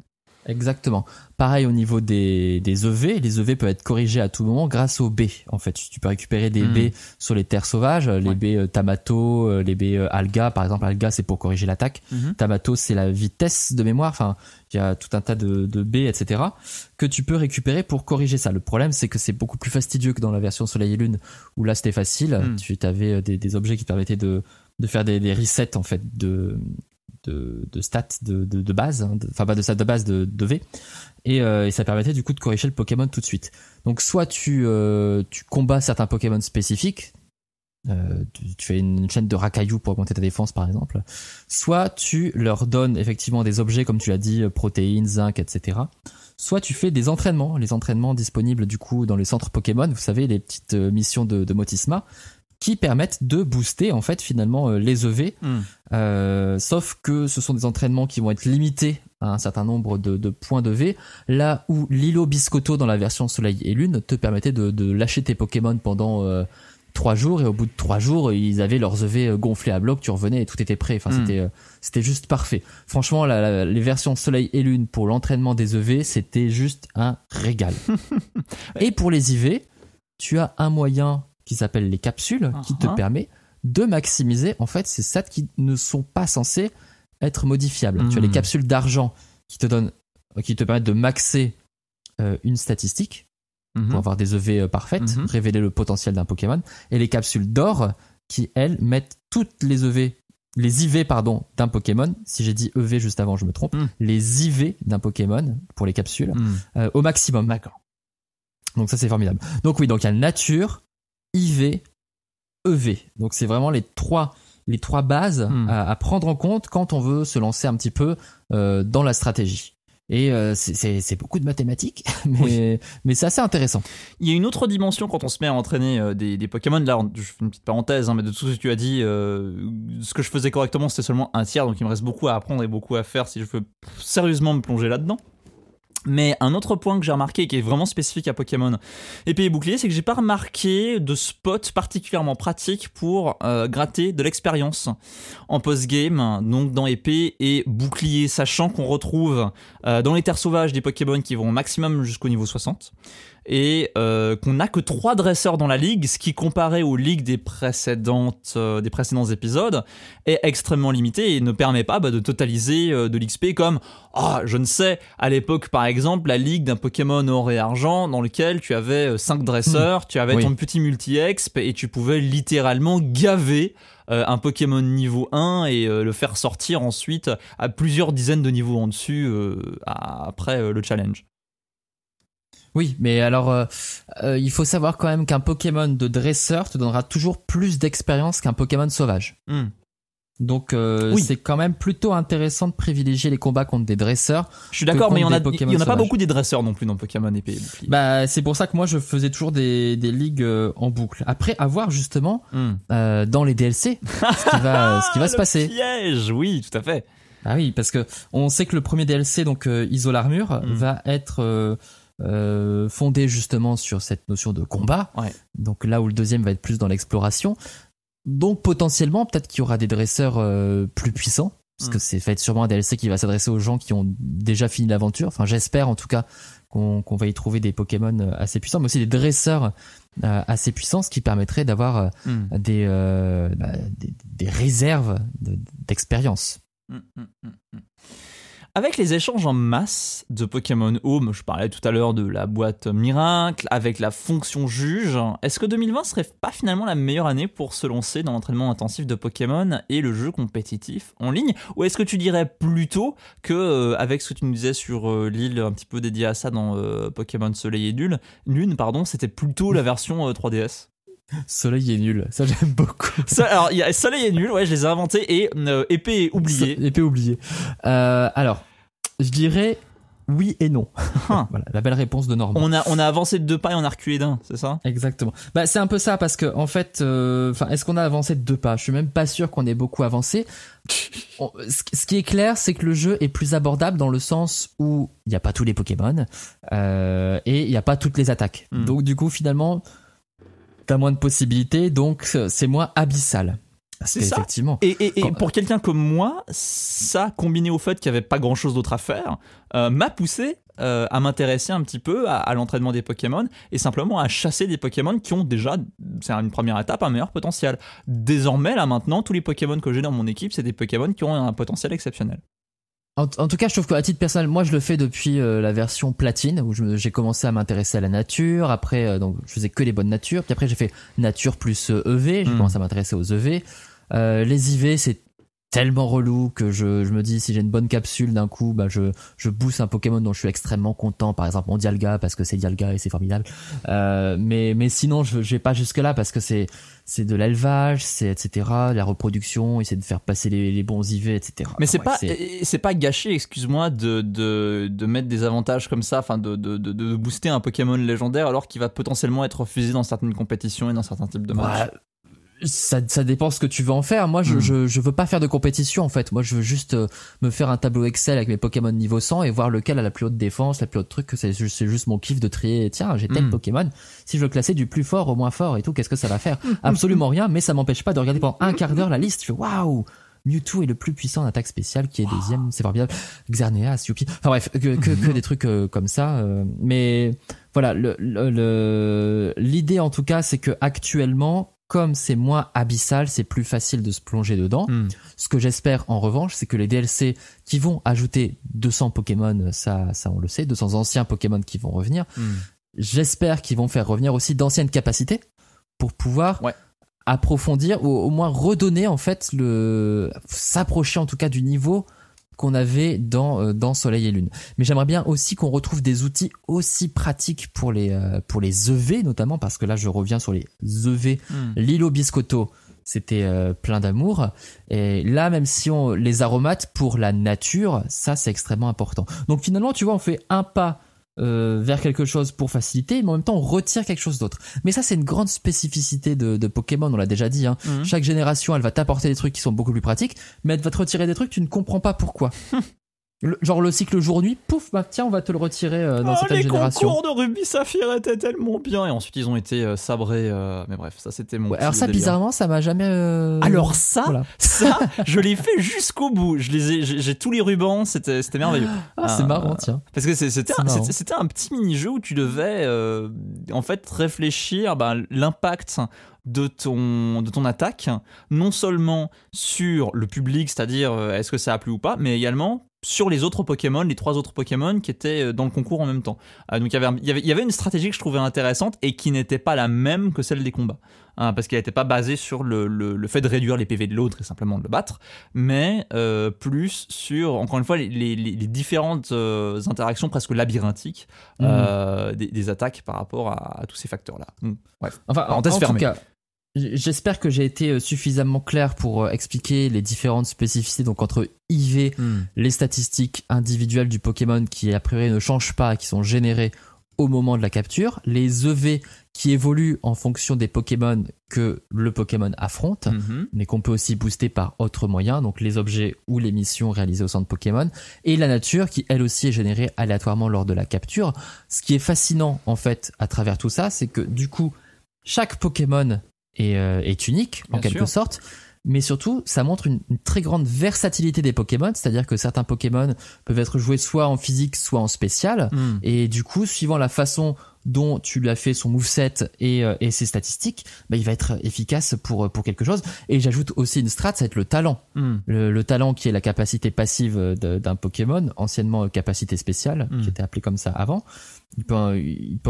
Exactement. Pareil au niveau des, des EV, les EV peuvent être corrigés à tout moment grâce aux B. En fait, tu peux récupérer des hmm. B sur les terres sauvages, les B euh, Tamato, euh, les B euh, Alga. Par exemple, Alga, c'est pour corriger l'attaque. Hmm. Tamato, c'est la vitesse de mémoire. Enfin, il y a tout un tas de, de baies, etc. que tu peux récupérer pour corriger ça. Le problème, c'est que c'est beaucoup plus fastidieux que dans la version Soleil et Lune, où là, c'était facile. Hmm. Tu avais des, objets qui permettaient de de faire des, des resets en fait de de, stats de, base, hein, enfin pas de stats de base de, V, euh, et, ça permettait du coup de corriger le Pokémon tout de suite. Donc soit tu, euh, combats certains Pokémon spécifiques, euh, tu, fais une chaîne de racailloux pour augmenter ta défense par exemple, soit tu leur donnes effectivement des objets comme tu l'as dit, protéines, zinc, etc. Soit tu fais des entraînements, les entraînements disponibles du coup dans les centres Pokémon, vous savez les petites missions de, de Motisma, qui permettent de booster en fait finalement euh, les EV. Hmm. Euh, sauf que ce sont des entraînements qui vont être limités à un certain nombre de, points de V, là où l'îlot Biscotto dans la version Soleil et Lune te permettait de, lâcher tes Pokémon pendant euh, trois jours et au bout de trois jours ils avaient leurs EV gonflés à bloc, tu revenais et tout était prêt. Enfin hmm. c'était c'était juste parfait. Franchement les versions Soleil et Lune pour l'entraînement des EV c'était juste un régal. et pour les IV, tu as un moyen qui s'appelle les capsules, qui te uh-huh. permet de maximiser en fait ces stats qui ne sont pas censés être modifiables. Tu as les hmm. capsules d'argent qui te donnent, qui te permettent de maxer euh, une statistique mm-hmm. pour avoir des EV euh, parfaites, mm-hmm. révéler le potentiel d'un Pokémon, et les capsules d'or qui elles mettent toutes les EV, les IV pardon d'un Pokémon. Si j'ai dit EV juste avant, je me trompe. Mm. Les IV d'un Pokémon pour les capsules mm. euh, au maximum. D'accord. Donc ça c'est formidable. Donc oui, donc il y a nature, IV, EV. Donc c'est vraiment les trois les trois bases hmm. à, prendre en compte quand on veut se lancer un petit peu euh, dans la stratégie. Et euh, c'est beaucoup de mathématiques, mais, c'est assez intéressant. Il y a une autre dimension quand on se met à entraîner euh, des, Pokémon. Là, je fais une petite parenthèse, hein, mais de tout ce que tu as dit, ce que je faisais correctement, c'était seulement un tiers, donc il me reste beaucoup à apprendre et beaucoup à faire si je veux sérieusement me plonger là-dedans. Mais un autre point que j'ai remarqué qui est vraiment spécifique à Pokémon Épée et Bouclier, c'est que j'ai pas remarqué de spot particulièrement pratique pour euh, gratter de l'expérience en post-game, donc dans Épée et Bouclier, sachant qu'on retrouve euh, dans les terres sauvages des Pokémon qui vont au maximum jusqu'au niveau 60 et euh, qu'on n'a que trois dresseurs dans la ligue, ce qui comparé aux ligues des, précédentes, euh, des précédents épisodes est extrêmement limité et ne permet pas bah, de totaliser euh, de l'XP comme, ah, je ne sais, à l'époque par exemple, la ligue d'un Pokémon or et argent dans lequel tu avais cinq dresseurs, hmm. tu avais ton petit multi-exp et tu pouvais littéralement gaver un Pokémon niveau 1 et le faire sortir ensuite à plusieurs dizaines de niveaux en dessus après le challenge. Oui, mais alors euh, euh, il faut savoir quand même qu'un Pokémon de dresseur te donnera toujours plus d'expérience qu'un Pokémon sauvage. Hmm. Donc euh, c'est quand même plutôt intéressant de privilégier les combats contre des dresseurs. Je suis d'accord, mais il a, y, a pas beaucoup des dresseurs non plus dans Pokémon épée. Bah c'est pour ça que moi je faisais toujours des, des ligues en boucle. Après avoir justement hmm. dans les DLC ce qui va, se passer. Piège, oui, tout à fait. Ah oui, parce que on sait que le premier DLC donc euh, Isolarmure hmm. va être euh, fondé justement sur cette notion de combat. Donc là où le deuxième va être plus dans l'exploration. Donc potentiellement, peut-être qu'il y aura des dresseurs euh, plus puissants, parce mm. que c'est fait sûrement un DLC qui va s'adresser aux gens qui ont déjà fini l'aventure. Enfin, j'espère en tout cas qu'on va y trouver des Pokémon euh, assez puissants, mais aussi des dresseurs assez puissants, ce qui permettrait d'avoir mm. des, bah, des, des, réserves d'expérience. Mm, avec les échanges en masse de Pokémon Home, je parlais tout à l'heure de la boîte miracle, avec la fonction juge, est-ce que 2020 serait pas finalement la meilleure année pour se lancer dans l'entraînement intensif de Pokémon et le jeu compétitif en ligne Ou est-ce que tu dirais plutôt que, euh, avec ce que tu nous disais sur euh, l'île un petit peu dédiée à ça dans euh, Pokémon Soleil et Lune, Lune pardon, c'était plutôt la version 3DS Soleil est nul, ça j'aime beaucoup. alors, y a Soleil est nul, ouais, je les ai inventés, et euh, épée est oubliée. épée euh, alors, je dirais oui et non. voilà, la belle réponse de Norman On a, on a avancé de deux pas et on a reculé d'un, c'est ça Exactement. Bah, c'est un peu ça, parce que, en fait, euh, est-ce qu'on a avancé de deux pas Je suis même pas sûr qu'on ait beaucoup avancé. ce qui est clair, c'est que le jeu est plus abordable dans le sens où il n'y a pas tous les Pokémon et il n'y a pas toutes les attaques. Hmm. Donc, du coup, finalement, t'as moins de possibilités, donc euh, c'est moins abyssal. C'est Effectivement. Et, pour quelqu'un comme moi, ça, combiné au fait qu'il n'y avait pas grand chose d'autre à faire, euh, m'a poussé euh, à m'intéresser un petit peu à, à l'entraînement des Pokémon et simplement à chasser des Pokémon qui ont déjà, c'est une première étape, un meilleur potentiel. Désormais, là maintenant, tous les Pokémon que j'ai dans mon équipe, c'est des Pokémon qui ont un potentiel exceptionnel. En, tout cas, je trouve qu'à titre personnel, moi, je le fais depuis euh, la version platine où j'ai commencé à m'intéresser à la nature. Après, euh, donc, je faisais que les bonnes natures. Puis après, j'ai fait nature plus EV. Euh, e j'ai hmm. commencé à m'intéresser aux EV. les IV, c'est tellement relou que je, je me dis si j'ai une bonne capsule d'un coup bah je je un Pokémon dont je suis extrêmement content par exemple mon Dialga parce que c'est Dialga et c'est formidable euh, mais mais sinon je, pas jusque là parce que c'est c'est de l'élevage c'est etc la reproduction essayer de faire passer les, bons IV etc mais c'est pas c'est pas gâché excuse-moi de, de, de mettre des avantages comme ça enfin de, de, de booster un Pokémon légendaire alors qu'il va potentiellement être refusé dans certaines compétitions et dans certains types de matchs ça, ça dépend ce que tu veux en faire. Moi, je, hmm. je, je, veux pas faire de compétition en fait. Moi, je veux juste euh, me faire un tableau Excel avec mes Pokémon niveau 100 et voir lequel a la plus haute défense, la plus haute truc. C'est juste mon kiff de trier. Tiens, j'ai tel hmm. Pokémon. Si je veux classer du plus fort au moins fort et tout, qu'est-ce que ça va faire hmm, Absolument rien. Mais ça m'empêche pas de regarder pendant un quart d'heure la liste. Je fais waouh. Mewtwo est le plus puissant en attaque spéciale, qui est deuxième, c'est formidable. Xerneas, Yupi. Enfin bref, que, que, des trucs euh, comme ça. Euh, mais voilà, l'idée le, le, en tout cas, c'est que actuellement, comme c'est moins abyssal, c'est plus facile de se plonger dedans. Hmm. Ce que j'espère en revanche, c'est que les DLC qui vont ajouter 200 Pokémon, ça, ça on le sait, 200 anciens Pokémon qui vont revenir, hmm. j'espère qu'ils vont faire revenir aussi d'anciennes capacités pour pouvoir approfondir ou au moins redonner en fait le s'approcher en tout cas du niveau qu'on avait dans euh, dans Soleil et Lune. Mais j'aimerais bien aussi qu'on retrouve des outils aussi pratiques pour les euh, pour les EV notamment parce que là je reviens sur les EV hmm. L'îlot Biscotto c'était euh, plein d'amour et là même si on les aromates pour la nature ça c'est extrêmement important. Donc finalement tu vois on fait un pas euh, vers quelque chose pour faciliter, mais en même temps on retire quelque chose d'autre. Mais ça c'est une grande spécificité de, Pokémon, on l'a déjà dit. Hein. Mhm. Chaque génération, elle va t'apporter des trucs qui sont beaucoup plus pratiques, mais elle va te retirer des trucs tu ne comprends pas pourquoi. genre le cycle jour-nuit, pouf, bah tiens, on va te le retirer euh, dans oh, cette génération. Les concours de rubis saphir étaient tellement bien et ensuite ils ont été euh, sabrés. Euh, mais bref, ça c'était mon. alors ça, bizarrement, ça m'a jamais. Alors ça, ça, je l'ai fait jusqu'au bout. Je les j'ai tous les rubans, c'était, c'était merveilleux. Ah, c'est marrant, tiens. Parce que c'était, un, un petit mini-jeu où tu devais en fait réfléchir bah, l'impact de ton, de ton attaque, non seulement sur le public, c'est-à-dire est-ce que ça a plu ou pas, mais également sur les autres Pokémon, les trois autres Pokémon qui étaient euh, dans le concours en même temps. Euh, donc il y, avait, une stratégie que je trouvais intéressante et qui n'était pas la même que celle des combats. Hein, parce qu'elle n'était pas basée sur le, fait de réduire les PV de l'autre et simplement de le battre, mais euh, plus sur, encore une fois, les, différentes interactions presque labyrinthiques mmh. des, attaques par rapport à, tous ces facteurs-là. enfin, en, en tout cas, J'espère que j'ai été euh, suffisamment clair pour euh, expliquer les différentes spécificités donc entre IV, hmm. les statistiques individuelles du Pokémon qui a priori ne changent pas, qui sont générées au moment de la capture, les EV qui évoluent en fonction des Pokémon que le Pokémon affronte, hmm. mais qu'on peut aussi booster par autre moyens, donc les objets ou les missions réalisées au centre Pokémon, et la nature qui elle aussi est générée aléatoirement lors de la capture. Ce qui est fascinant en fait à travers tout ça, c'est que du coup, chaque Pokémon est, euh, est unique en quelque sorte mais surtout ça montre une, très grande versatilité des Pokémon, c'est-à-dire que certains Pokémon peuvent être joués soit en physique, soit en spécial, hmm. et du coup, suivant la façon dont tu lui as fait son moveset et, euh, et ses statistiques, bah, il va être efficace pour, euh, pour quelque chose. Et j'ajoute aussi une strat, ça va être le talent. Hmm. Le, talent qui est la capacité passive euh, d'un Pokémon, anciennement capacité spéciale, hmm. qui était appelée comme ça avant. Il peut,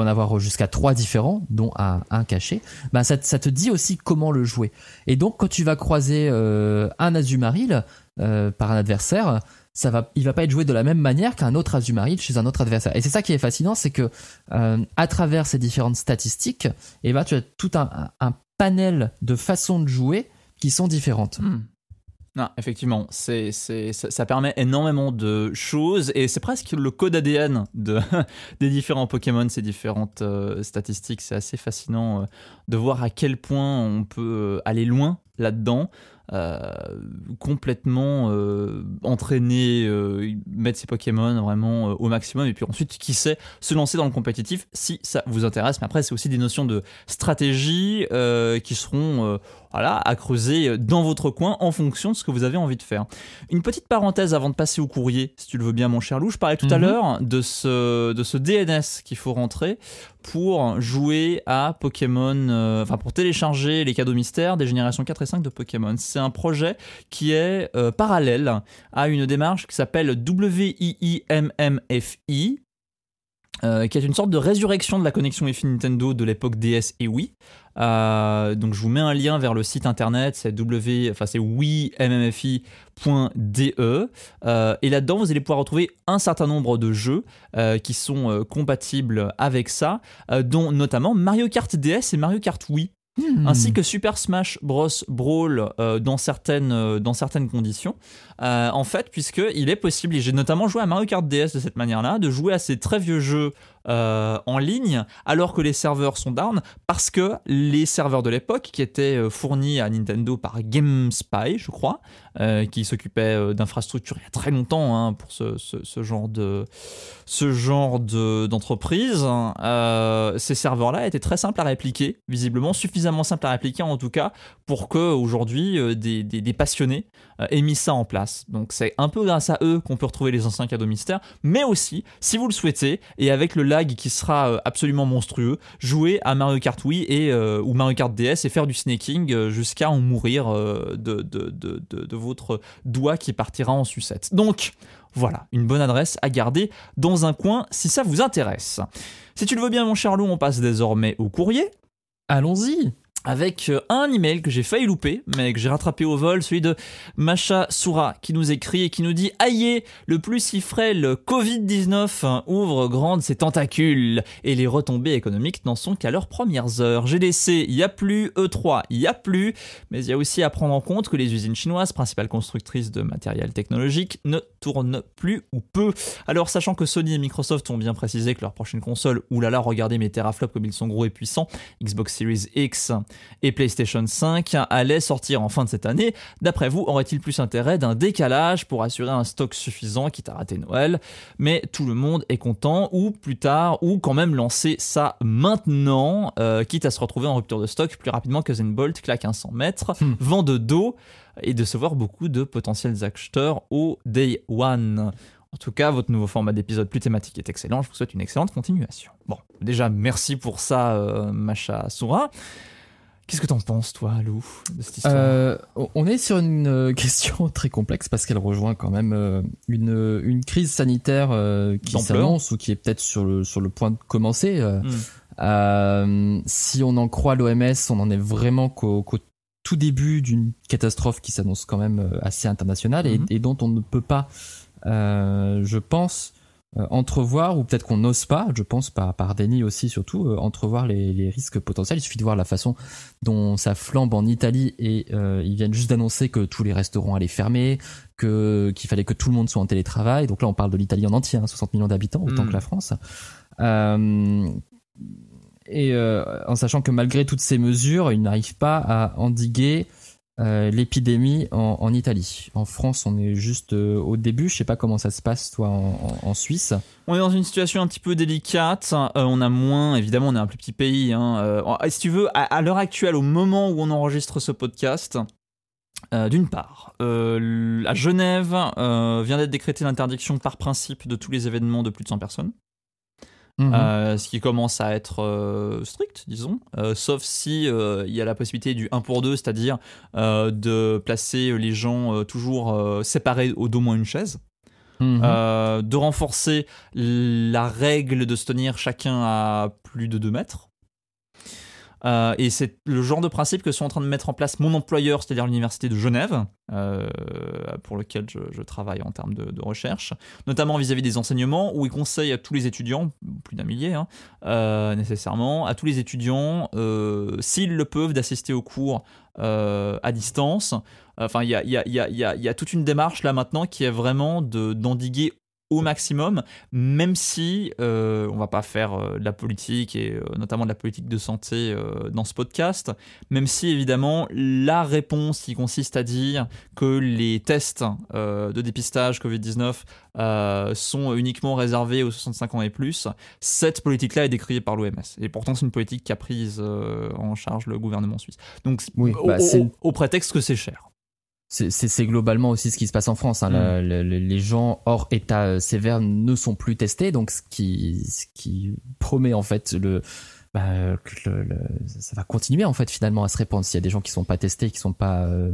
en, avoir jusqu'à trois différents, dont un, caché. Bah, ça, te dit aussi comment le jouer. Et donc, quand tu vas croiser un Azumarill par un adversaire, ça va, il va pas être joué de la même manière qu'un autre Azumarill chez un autre adversaire. Et c'est ça qui est fascinant, c'est que euh, à travers ces différentes statistiques, et eh ben, tu as tout un, panel de façons de jouer qui sont différentes. Hmm. Non, effectivement, c'est, c'est, ça, permet énormément de choses et c'est presque le code ADN de, des différents Pokémon, ces différentes euh, statistiques. C'est assez fascinant euh, de voir à quel point on peut aller loin là-dedans. Euh, complètement euh, entraîner, euh, mettre ses Pokémon vraiment au maximum, et puis ensuite, qui sait, se lancer dans le compétitif si ça vous intéresse. Mais après, c'est aussi des notions de stratégie qui seront voilà, à creuser euh, dans votre coin en fonction de ce que vous avez envie de faire. Une petite parenthèse avant de passer au courrier, si tu le veux bien, mon cher Lou. Je parlais tout à mhm. l'heure de ce, de ce DNS qu'il faut rentrer pour jouer à Pokémon, euh, enfin pour télécharger les cadeaux mystères des générations 4 et 5 de Pokémon. C'est un projet qui est euh, parallèle à une démarche qui s'appelle WIIMMFI, euh, qui est une sorte de résurrection de la connexion wi Nintendo de l'époque DS et Wii. Euh, donc je vous mets un lien vers le site internet, c'est w, enfin c'est wimmfi.de euh, et là-dedans vous allez pouvoir retrouver un certain nombre de jeux qui sont compatibles avec ça, dont notamment Mario Kart DS et Mario Kart Wii. Hmm. ainsi que Super Smash Bros Brawl euh, dans, certaines, euh, dans certaines conditions. Euh, en fait, puisqu'il est possible, et j'ai notamment joué à Mario Kart DS de cette manière-là, de jouer à ces très vieux jeux en ligne alors que les serveurs sont down, parce que les serveurs de l'époque, qui étaient fournis à Nintendo par GameSpy, je crois, euh, qui s'occupait euh, d'infrastructures il y a très longtemps hein, pour ce, ce, genre de ce genre d'entreprise. Euh, ces serveurs-là étaient très simples à répliquer, visiblement suffisamment simples à répliquer en tout cas pour que aujourd'hui des, des, passionnés aient mis ça en place. Donc c'est un peu grâce à eux qu'on peut retrouver les anciens cadeaux mystères, mais aussi si vous le souhaitez et avec le lag qui sera absolument monstrueux, jouer à Mario Kart Wii et ou Mario Kart DS et faire du snaking jusqu'à en mourir de, de, de, de, de votre doigt qui partira en sucette. Donc, voilà, une bonne adresse à garder dans un coin si ça vous intéresse. Si tu le veux bien, mon Charlot, on passe désormais au courrier. Allons-y avec euh, un email que j'ai failli louper, mais que j'ai rattrapé au vol, celui de Macha Soura, qui nous écrit et qui nous dit Aïe, le plus si le Covid-19 ouvre grande ses tentacules, et les retombées économiques n'en sont qu'à leurs premières heures. GDC, il y a plus, E3, il y a plus, mais il y a aussi à prendre en compte que les usines chinoises, principales constructrices de matériel technologique, ne tournent plus ou peu. Alors, sachant que Sony et Microsoft ont bien précisé que leur prochaine console, oulala, regardez mes teraflops comme ils sont gros et puissants, Xbox Series X, et PlayStation 5 allait sortir en fin de cette année, d'après vous, aurait-il plus intérêt d'un décalage pour assurer un stock suffisant quitte à rater Noël Mais tout le monde est content, ou plus tard, ou quand même lancer ça maintenant, euh, quitte à se retrouver en rupture de stock plus rapidement que Zenbolt claque un 100 mètres, hmm. vent de dos et de se voir beaucoup de potentiels acheteurs au Day One. En tout cas, votre nouveau format d'épisode plus thématique est excellent. Je vous souhaite une excellente continuation. Bon, déjà, merci pour ça, euh, Macha Soura. Qu'est-ce que t'en penses, toi, Lou, de cette histoire euh, On est sur une euh, question très complexe parce qu'elle rejoint quand même euh, une, crise sanitaire qui s'annonce ou qui est peut-être sur le, sur le point de commencer. Hmm. si on en croit l'OMS, on en est vraiment qu'au tout début d'une catastrophe qui s'annonce quand même assez internationale hmm. et, dont on ne peut pas, je pense, euh, entrevoir ou peut-être qu'on n'ose pas, je pense par, par déni aussi surtout, euh, entrevoir les, les, risques potentiels. Il suffit de voir la façon dont ça flambe en Italie et euh, ils viennent juste d'annoncer que tous les restaurants allaient fermer, que qu'il fallait que tout le monde soit en télétravail. Donc là, on parle de l'Italie en entier, 60 hein, millions d'habitants autant hmm. que la France. et en sachant que malgré toutes ces mesures, ils n'arrivent pas à endiguer euh, l'épidémie en, Italie. En France, on est juste euh, au début. Je sais pas comment ça se passe, toi, en, Suisse. On est dans une situation un petit peu délicate. Euh, on a moins, évidemment, on est un plus petit pays. Hein. si tu veux, à, l'heure actuelle, au moment où on enregistre ce podcast, d'une part, à Genève vient d'être décrétée l'interdiction par principe de tous les événements de plus de 100 personnes. Mmh. Euh, ce qui commence à être euh, strict, disons, euh, sauf si il y a la possibilité du 1 pour 2, c'est-à-dire de placer les gens toujours séparés au dos moins une chaise. Mmh. de renforcer la règle de se tenir chacun à plus de 2 mètres. Euh, et c'est le genre de principe que sont en train de mettre en place mon employeur, c'est-à-dire l'Université de Genève, euh, pour lequel je, travaille en termes de, recherche, notamment vis-à-vis des enseignements, où ils conseillent à tous les étudiants, plus d'un millier hein, euh, nécessairement, à tous les étudiants, s'ils le peuvent, d'assister aux cours à distance. Enfin, il y, a, toute une démarche là maintenant qui est vraiment d'endiguer au maximum, même si on euh, on va pas faire euh, de la politique et euh, notamment de la politique de santé dans ce podcast, même si évidemment la réponse qui consiste à dire que les tests de dépistage Covid-19 sont uniquement réservés aux 65 ans et plus, cette politique-là est décriée par l'OMS. Et pourtant c'est une politique qu'a prise en charge le gouvernement suisse. Donc bah, au prétexte que c'est cher. C'est globalement aussi ce qui se passe en France. Hein. Mm. les gens hors état euh, sévère ne sont plus testés, donc ce qui, qui promet en fait bah, le, ça va continuer en fait finalement à se répandre. S'il y a des gens qui sont pas testés, qui sont pas euh,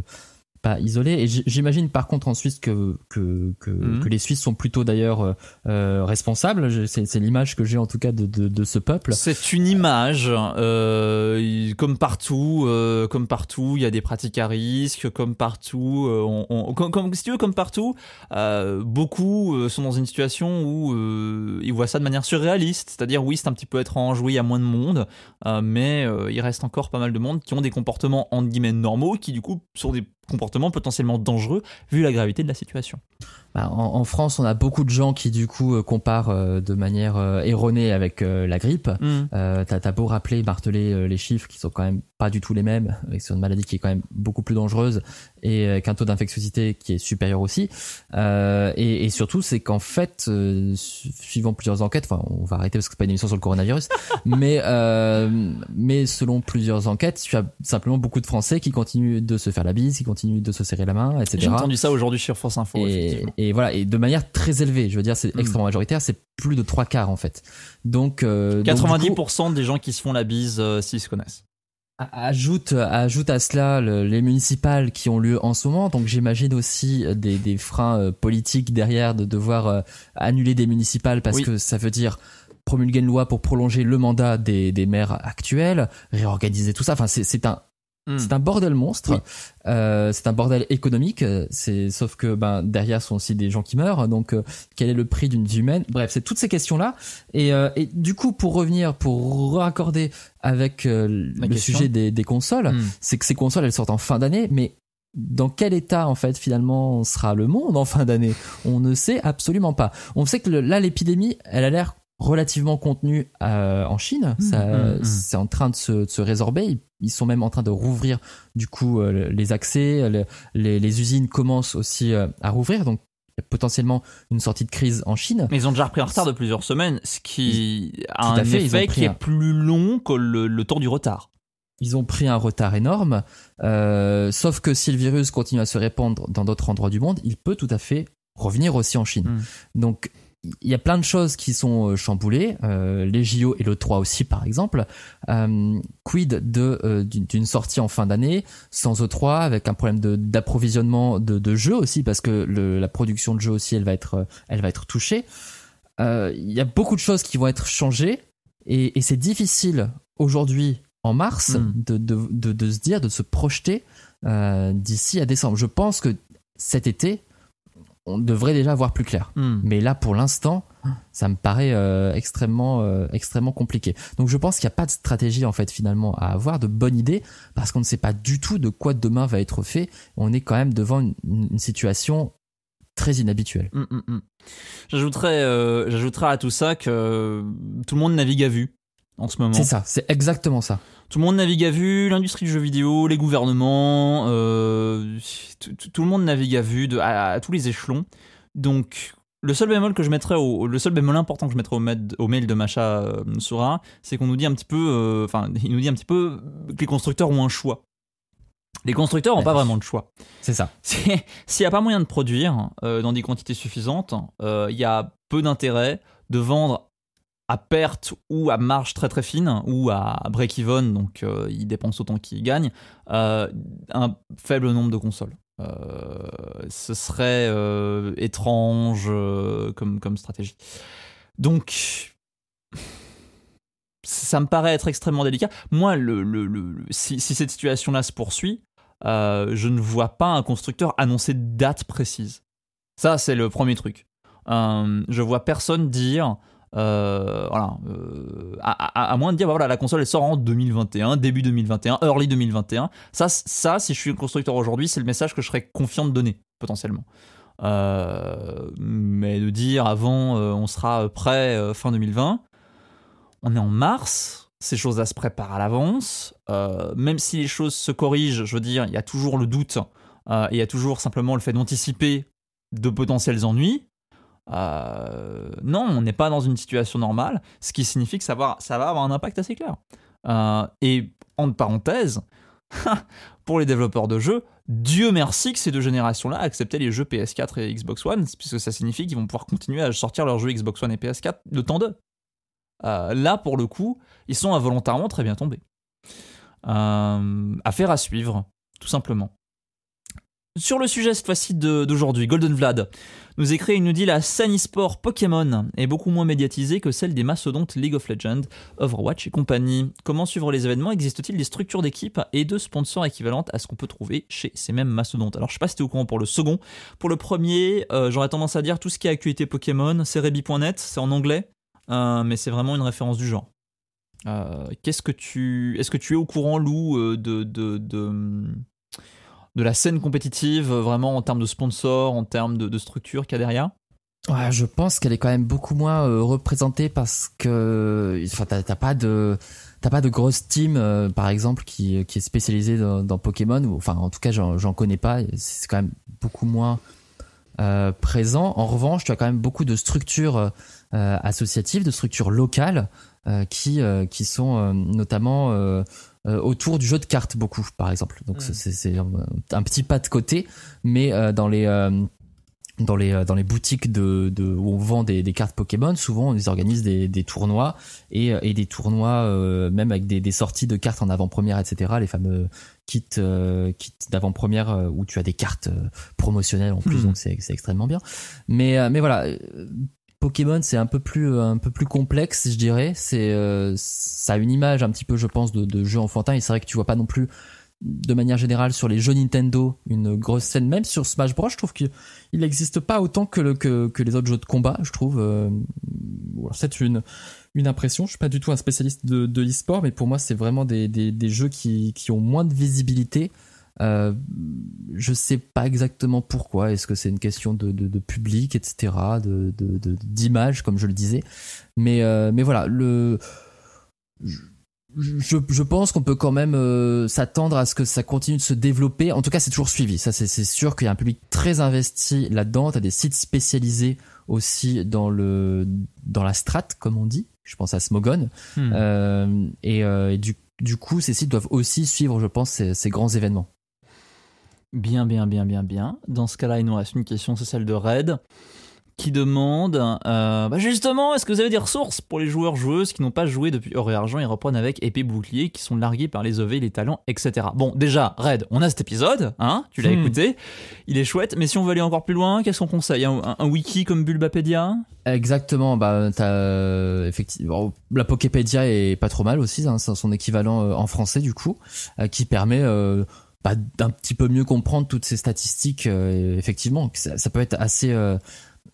pas isolé. Et j'imagine par contre en Suisse que, que, que, mhm. les Suisses sont plutôt d'ailleurs euh, euh, responsables. C'est l'image que j'ai en tout cas de, de, ce peuple. C'est une image. Euh, comme partout, comme partout, il y a des pratiques à risque. Comme partout, on, comme, si tu veux, comme partout, beaucoup sont dans une situation où ils voient ça de manière surréaliste. C'est-à-dire, oui, c'est un petit peu étrange, oui, il y a moins de monde, mais il reste encore pas mal de monde qui ont des comportements entre guillemets normaux, qui du coup sont des comportement potentiellement dangereux vu la gravité de la situation bah, en, France, on a beaucoup de gens qui du coup euh, comparent euh, de manière euh, erronée avec la grippe. Mm. T'as beau rappeler, marteler les chiffres qui sont quand même pas du tout les mêmes, avec une maladie qui est quand même beaucoup plus dangereuse et qu'un taux d'infectiosité qui est supérieur aussi. Et, et, surtout, c'est qu'en fait, suivant plusieurs enquêtes, enfin, on va arrêter parce que c'est pas une émission sur le coronavirus, mais mais selon plusieurs enquêtes, tu as simplement beaucoup de Français qui continuent de se faire la bise, qui continuent de se serrer la main, etc. J'ai entendu ça aujourd'hui sur France Info. Et et voilà, et de manière très élevée, je veux dire, c'est hmm. extrêmement majoritaire, c'est plus de trois quarts en fait. Donc 90% euh, des gens qui se font la bise euh, s'ils se connaissent. Ajoute, ajoute à cela les municipales qui ont lieu en ce moment, donc j'imagine aussi euh, des, freins politiques derrière de devoir annuler des municipales parce que ça veut dire promulguer une loi pour prolonger le mandat des, des maires actuels, réorganiser tout ça. Enfin, c'est un Hmm. C'est un bordel monstre. Euh, c'est un bordel économique. Euh, c'est sauf que ben derrière sont aussi des gens qui meurent. Donc euh, quel est le prix d'une vie humaine Bref, c'est toutes ces questions là. Et, du coup, pour revenir, pour raccorder avec le sujet des, consoles, hmm. c'est que ces consoles elles sortent en fin d'année, mais dans quel état en fait finalement sera le monde en fin d'année On ne sait absolument pas. On sait que là l'épidémie, elle a l'air relativement contenue en Chine. Hmm. c'est en train de se, de se résorber ils sont même en train de rouvrir du coup euh, les accès, les, usines commencent aussi euh, à rouvrir, donc potentiellement une sortie de crise en Chine. Mais ils ont déjà repris un retard de plusieurs semaines, ce qui a un effet qui est plus long que le, temps du retard. Ils ont pris un retard énorme, euh, sauf que si le virus continue à se répandre dans d'autres endroits du monde, il peut tout à fait revenir aussi en Chine. Hmm. Donc il y a plein de choses qui sont euh, chamboulées, euh, les JO et le 3 aussi par exemple. Euh, quid de d'une sortie en fin d'année sans E3 avec un problème d'approvisionnement de, jeux aussi parce que la production de jeux aussi elle va être elle va être touchée. Il y a beaucoup de choses qui vont être changées et, c'est difficile aujourd'hui en mars hmm. de, se dire de se projeter d'ici à décembre. Je pense que cet été on devrait déjà voir plus clair. Hmm. Mais là, pour l'instant, ça me paraît euh, extrêmement, euh, extrêmement compliqué. Donc, je pense qu'il n'y a pas de stratégie, en fait, finalement, à avoir, de bonnes idées parce qu'on ne sait pas du tout de quoi demain va être fait. On est quand même devant une, situation très inhabituelle. Hmm, hmm, j'ajouterais euh, J'ajouterais, à tout ça que tout le monde navigue à vue en ce moment. C'est ça, c'est exactement ça. Tout le monde navigue à vue, l'industrie du jeu vidéo, les gouvernements, euh, tout, le monde navigue à vue de, à, tous les échelons. Donc le seul bémol que je mettrais le seul bémol important que je mettrais au, mail de Macha euh, c'est qu'on nous dit un petit peu, euh, enfin il nous dit un petit peu que les constructeurs ont un choix. Les constructeurs n'ont pas vraiment de choix. C'est ça. S'il n'y a pas moyen de produire euh, dans des quantités suffisantes, il y a peu d'intérêt de vendre à perte ou à marge très très fine ou à break-even, donc euh, il dépense autant qu'il gagne, euh, un faible nombre de consoles. Euh, ce serait étrange comme, stratégie. Donc, ça me paraît être extrêmement délicat. Moi, le, si, si, cette situation-là se poursuit, je ne vois pas un constructeur annoncer date précise. Ça, c'est le premier truc. je vois personne dire euh, voilà, euh, à, moins de dire, bah voilà, la console elle sort en 2021, début 2021, early 2021. Ça, ça si je suis constructeur aujourd'hui, c'est le message que je serais confiant de donner, potentiellement. Euh, mais de dire avant, on sera prêt fin 2020, on est en mars, ces choses-là se préparent à l'avance. même si les choses se corrigent, je veux dire, il y a toujours le doute, et il y a toujours simplement le fait d'anticiper de potentiels ennuis. Euh, non, on n'est pas dans une situation normale, ce qui signifie que ça va, avoir un impact assez clair. Euh, et en parenthèse pour les développeurs de jeux, Dieu merci que ces deux générations-là acceptaient les jeux PS4 et Xbox One, puisque ça signifie qu'ils vont pouvoir continuer à sortir leurs jeux Xbox One et PS4 le temps d'eux. Euh, là, pour le coup, ils sont involontairement très bien tombés. affaire à suivre, tout simplement. Sur le sujet cette fois-ci d'aujourd'hui, Golden Vlad nous écrit et nous dit la scène sport Pokémon est beaucoup moins médiatisée que celle des mastodontes League of Legends, Overwatch et compagnie. Comment suivre les événements Existe-t-il des structures d'équipe et de sponsors équivalentes à ce qu'on peut trouver chez ces mêmes mastodontes Alors je sais pas si tu es au courant pour le second. Pour le premier, euh, j'aurais tendance à dire tout ce qui est actualité Pokémon, c'est rebi.net, c'est en anglais, euh, mais c'est vraiment une référence du genre. Euh, qu'est-ce que tu, est-ce que tu es au courant Lou de, de de la scène compétitive, euh, vraiment en termes de sponsors, en termes de, structure qu'il y a derrière Je pense qu'elle est quand même beaucoup moins euh, représentée parce que enfin, n'as pas de pas de grosse team euh, par exemple qui, est spécialisée dans, Pokémon enfin en tout cas j'en connais pas c'est quand même beaucoup moins présent en revanche tu as quand même beaucoup de structures associatives de structures locales qui qui sont notamment euh, autour du jeu de cartes beaucoup, par exemple. Donc mm. c'est un petit pas de côté, mais euh, dans les euh, dans les dans les boutiques de, de où on vend des, des, cartes Pokémon, souvent ils organisent des, des tournois et, et, des tournois même avec des, des, sorties de cartes en avant-première, etc. Les fameux kits kits d'avant-première où tu as des cartes promotionnelles en plus, mm. donc c'est extrêmement bien. Mais mais voilà, Pokémon, c'est un peu plus euh, un peu plus complexe, je dirais. C'est euh, ça a une image un petit peu, je pense, de, jeu enfantin. Et c'est vrai que tu vois pas non plus, de manière générale, sur les jeux Nintendo, une grosse scène. Même sur Smash Bros, je trouve qu'il n'existe pas autant que, que, les autres jeux de combat. Je trouve. Euh, c'est une une impression. Je suis pas du tout un spécialiste de, de sport mais pour moi, c'est vraiment des, des, des jeux qui qui ont moins de visibilité euh, je sais pas exactement pourquoi. Est-ce que c'est une question de, public, etc., de, d'image, comme je le disais. Mais, euh, mais voilà, le. Je, pense qu'on peut quand même euh, s'attendre à ce que ça continue de se développer. En tout cas, c'est toujours suivi. Ça, c'est, sûr qu'il y a un public très investi là-dedans. as des sites spécialisés aussi dans le dans la strate, comme on dit. Je pense à Smogon. Hmm. et, du, coup, ces sites doivent aussi suivre, je pense, ces grands événements. Bien, bien, bien, bien, bien. Dans ce cas-là, il nous reste une question, c'est celle de Red, qui demande euh, bah, justement, est-ce que vous avez des ressources pour les joueurs joueuses qui n'ont pas joué depuis Or et Argent et reprennent avec épée bouclier, qui sont largués par les OV, les talents, etc. Bon, déjà, Red, on a cet épisode, hein, tu l'as hmm. écouté, il est chouette, mais si on veut aller encore plus loin, qu'est-ce qu'on conseille un, wiki comme Bulbapedia Exactement, bah t'as euh, effectivement la Poképédia est pas trop mal aussi, hein, c'est son équivalent euh, en français du coup, qui permet bah, d'un petit peu mieux comprendre toutes ces statistiques. Euh, effectivement, ça, ça, peut être assez euh,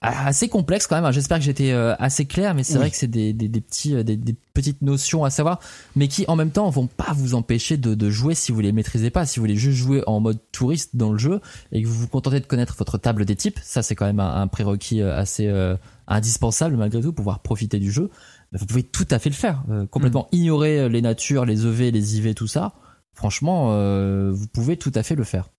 assez complexe quand même. J'espère que j'étais euh, assez clair, mais c'est vrai que c'est des, des, petits des, petites notions à savoir, mais qui en même temps vont pas vous empêcher de, de, jouer si vous les maîtrisez pas. Si vous voulez juste jouer en mode touriste dans le jeu et que vous vous contentez de connaître votre table des types, ça c'est quand même un, prérequis assez indispensable malgré tout pour pouvoir profiter du jeu. Bah, vous pouvez tout à fait le faire, complètement mmh. ignorer les natures, les EV, les IV, tout ça franchement, euh, vous pouvez tout à fait le faire.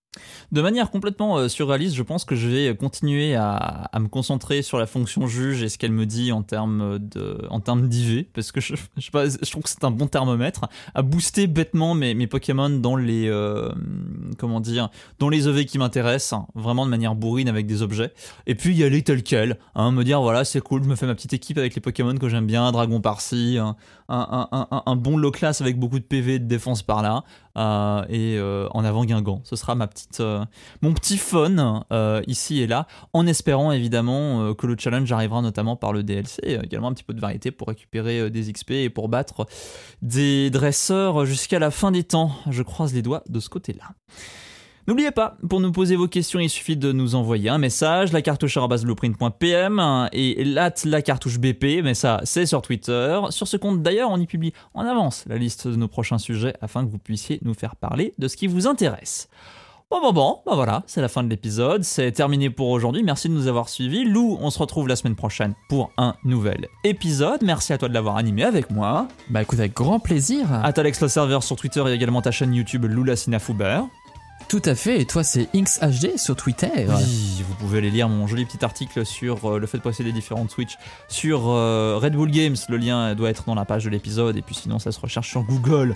De manière complètement euh, surréaliste, je pense que je vais continuer à, me concentrer sur la fonction juge et ce qu'elle me dit en termes d'IV, parce que je, trouve que c'est un bon thermomètre à booster bêtement mes, Pokémon dans les, euh, comment dire, dans les EV qui m'intéressent, hein, vraiment de manière bourrine avec des objets. Et puis y aller tel quel, hein, me dire voilà c'est cool, je me fais ma petite équipe avec les Pokémon que j'aime bien, dragon par-ci, hein, un, bon low class avec beaucoup de PV de défense par là. Euh, et euh, en avant Guingamp. Ce sera ma petite, euh, mon petit fun ici et là, en espérant évidemment que le challenge arrivera notamment par le DLC, également un petit peu de variété pour récupérer des XP et pour battre des dresseurs jusqu'à la fin des temps. Je croise les doigts de ce côté-là. N'oubliez pas, pour nous poser vos questions, il suffit de nous envoyer un message, la cartouche blueprint.pm et l'at la cartouche BP, mais ça c'est sur Twitter. Sur ce compte d'ailleurs, on y publie en avance la liste de nos prochains sujets afin que vous puissiez nous faire parler de ce qui vous intéresse. Bon, bon, bon, bah voilà, c'est la fin de l'épisode, c'est terminé pour aujourd'hui, merci de nous avoir suivis. Lou, on se retrouve la semaine prochaine pour un nouvel épisode, merci à toi de l'avoir animé avec moi. Bah écoute, avec grand plaisir. Talex le serveur sur Twitter et également ta chaîne YouTube Lula Foubert. Tout à fait, et toi c'est InksHD sur Twitter. Oui, vous pouvez aller lire mon joli petit article sur euh, le fait de passer posséder différentes Switch sur euh, Red Bull Games, le lien doit être dans la page de l'épisode, et puis sinon ça se recherche sur Google.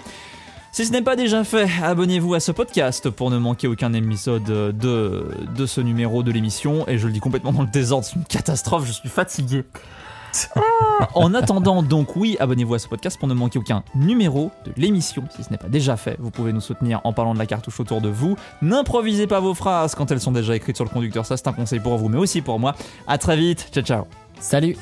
Si ce n'est pas déjà fait, abonnez-vous à ce podcast pour ne manquer aucun épisode euh, de, de ce numéro de l'émission, et je le dis complètement dans le désordre, c'est une catastrophe, je suis fatigué. en attendant, donc oui, abonnez-vous à ce podcast pour ne manquer aucun numéro de l'émission. Si ce n'est pas déjà fait, vous pouvez nous soutenir en parlant de la cartouche autour de vous. N'improvisez pas vos phrases quand elles sont déjà écrites sur le conducteur, ça c'est un conseil pour vous, mais aussi pour moi. À très vite, ciao ciao. Salut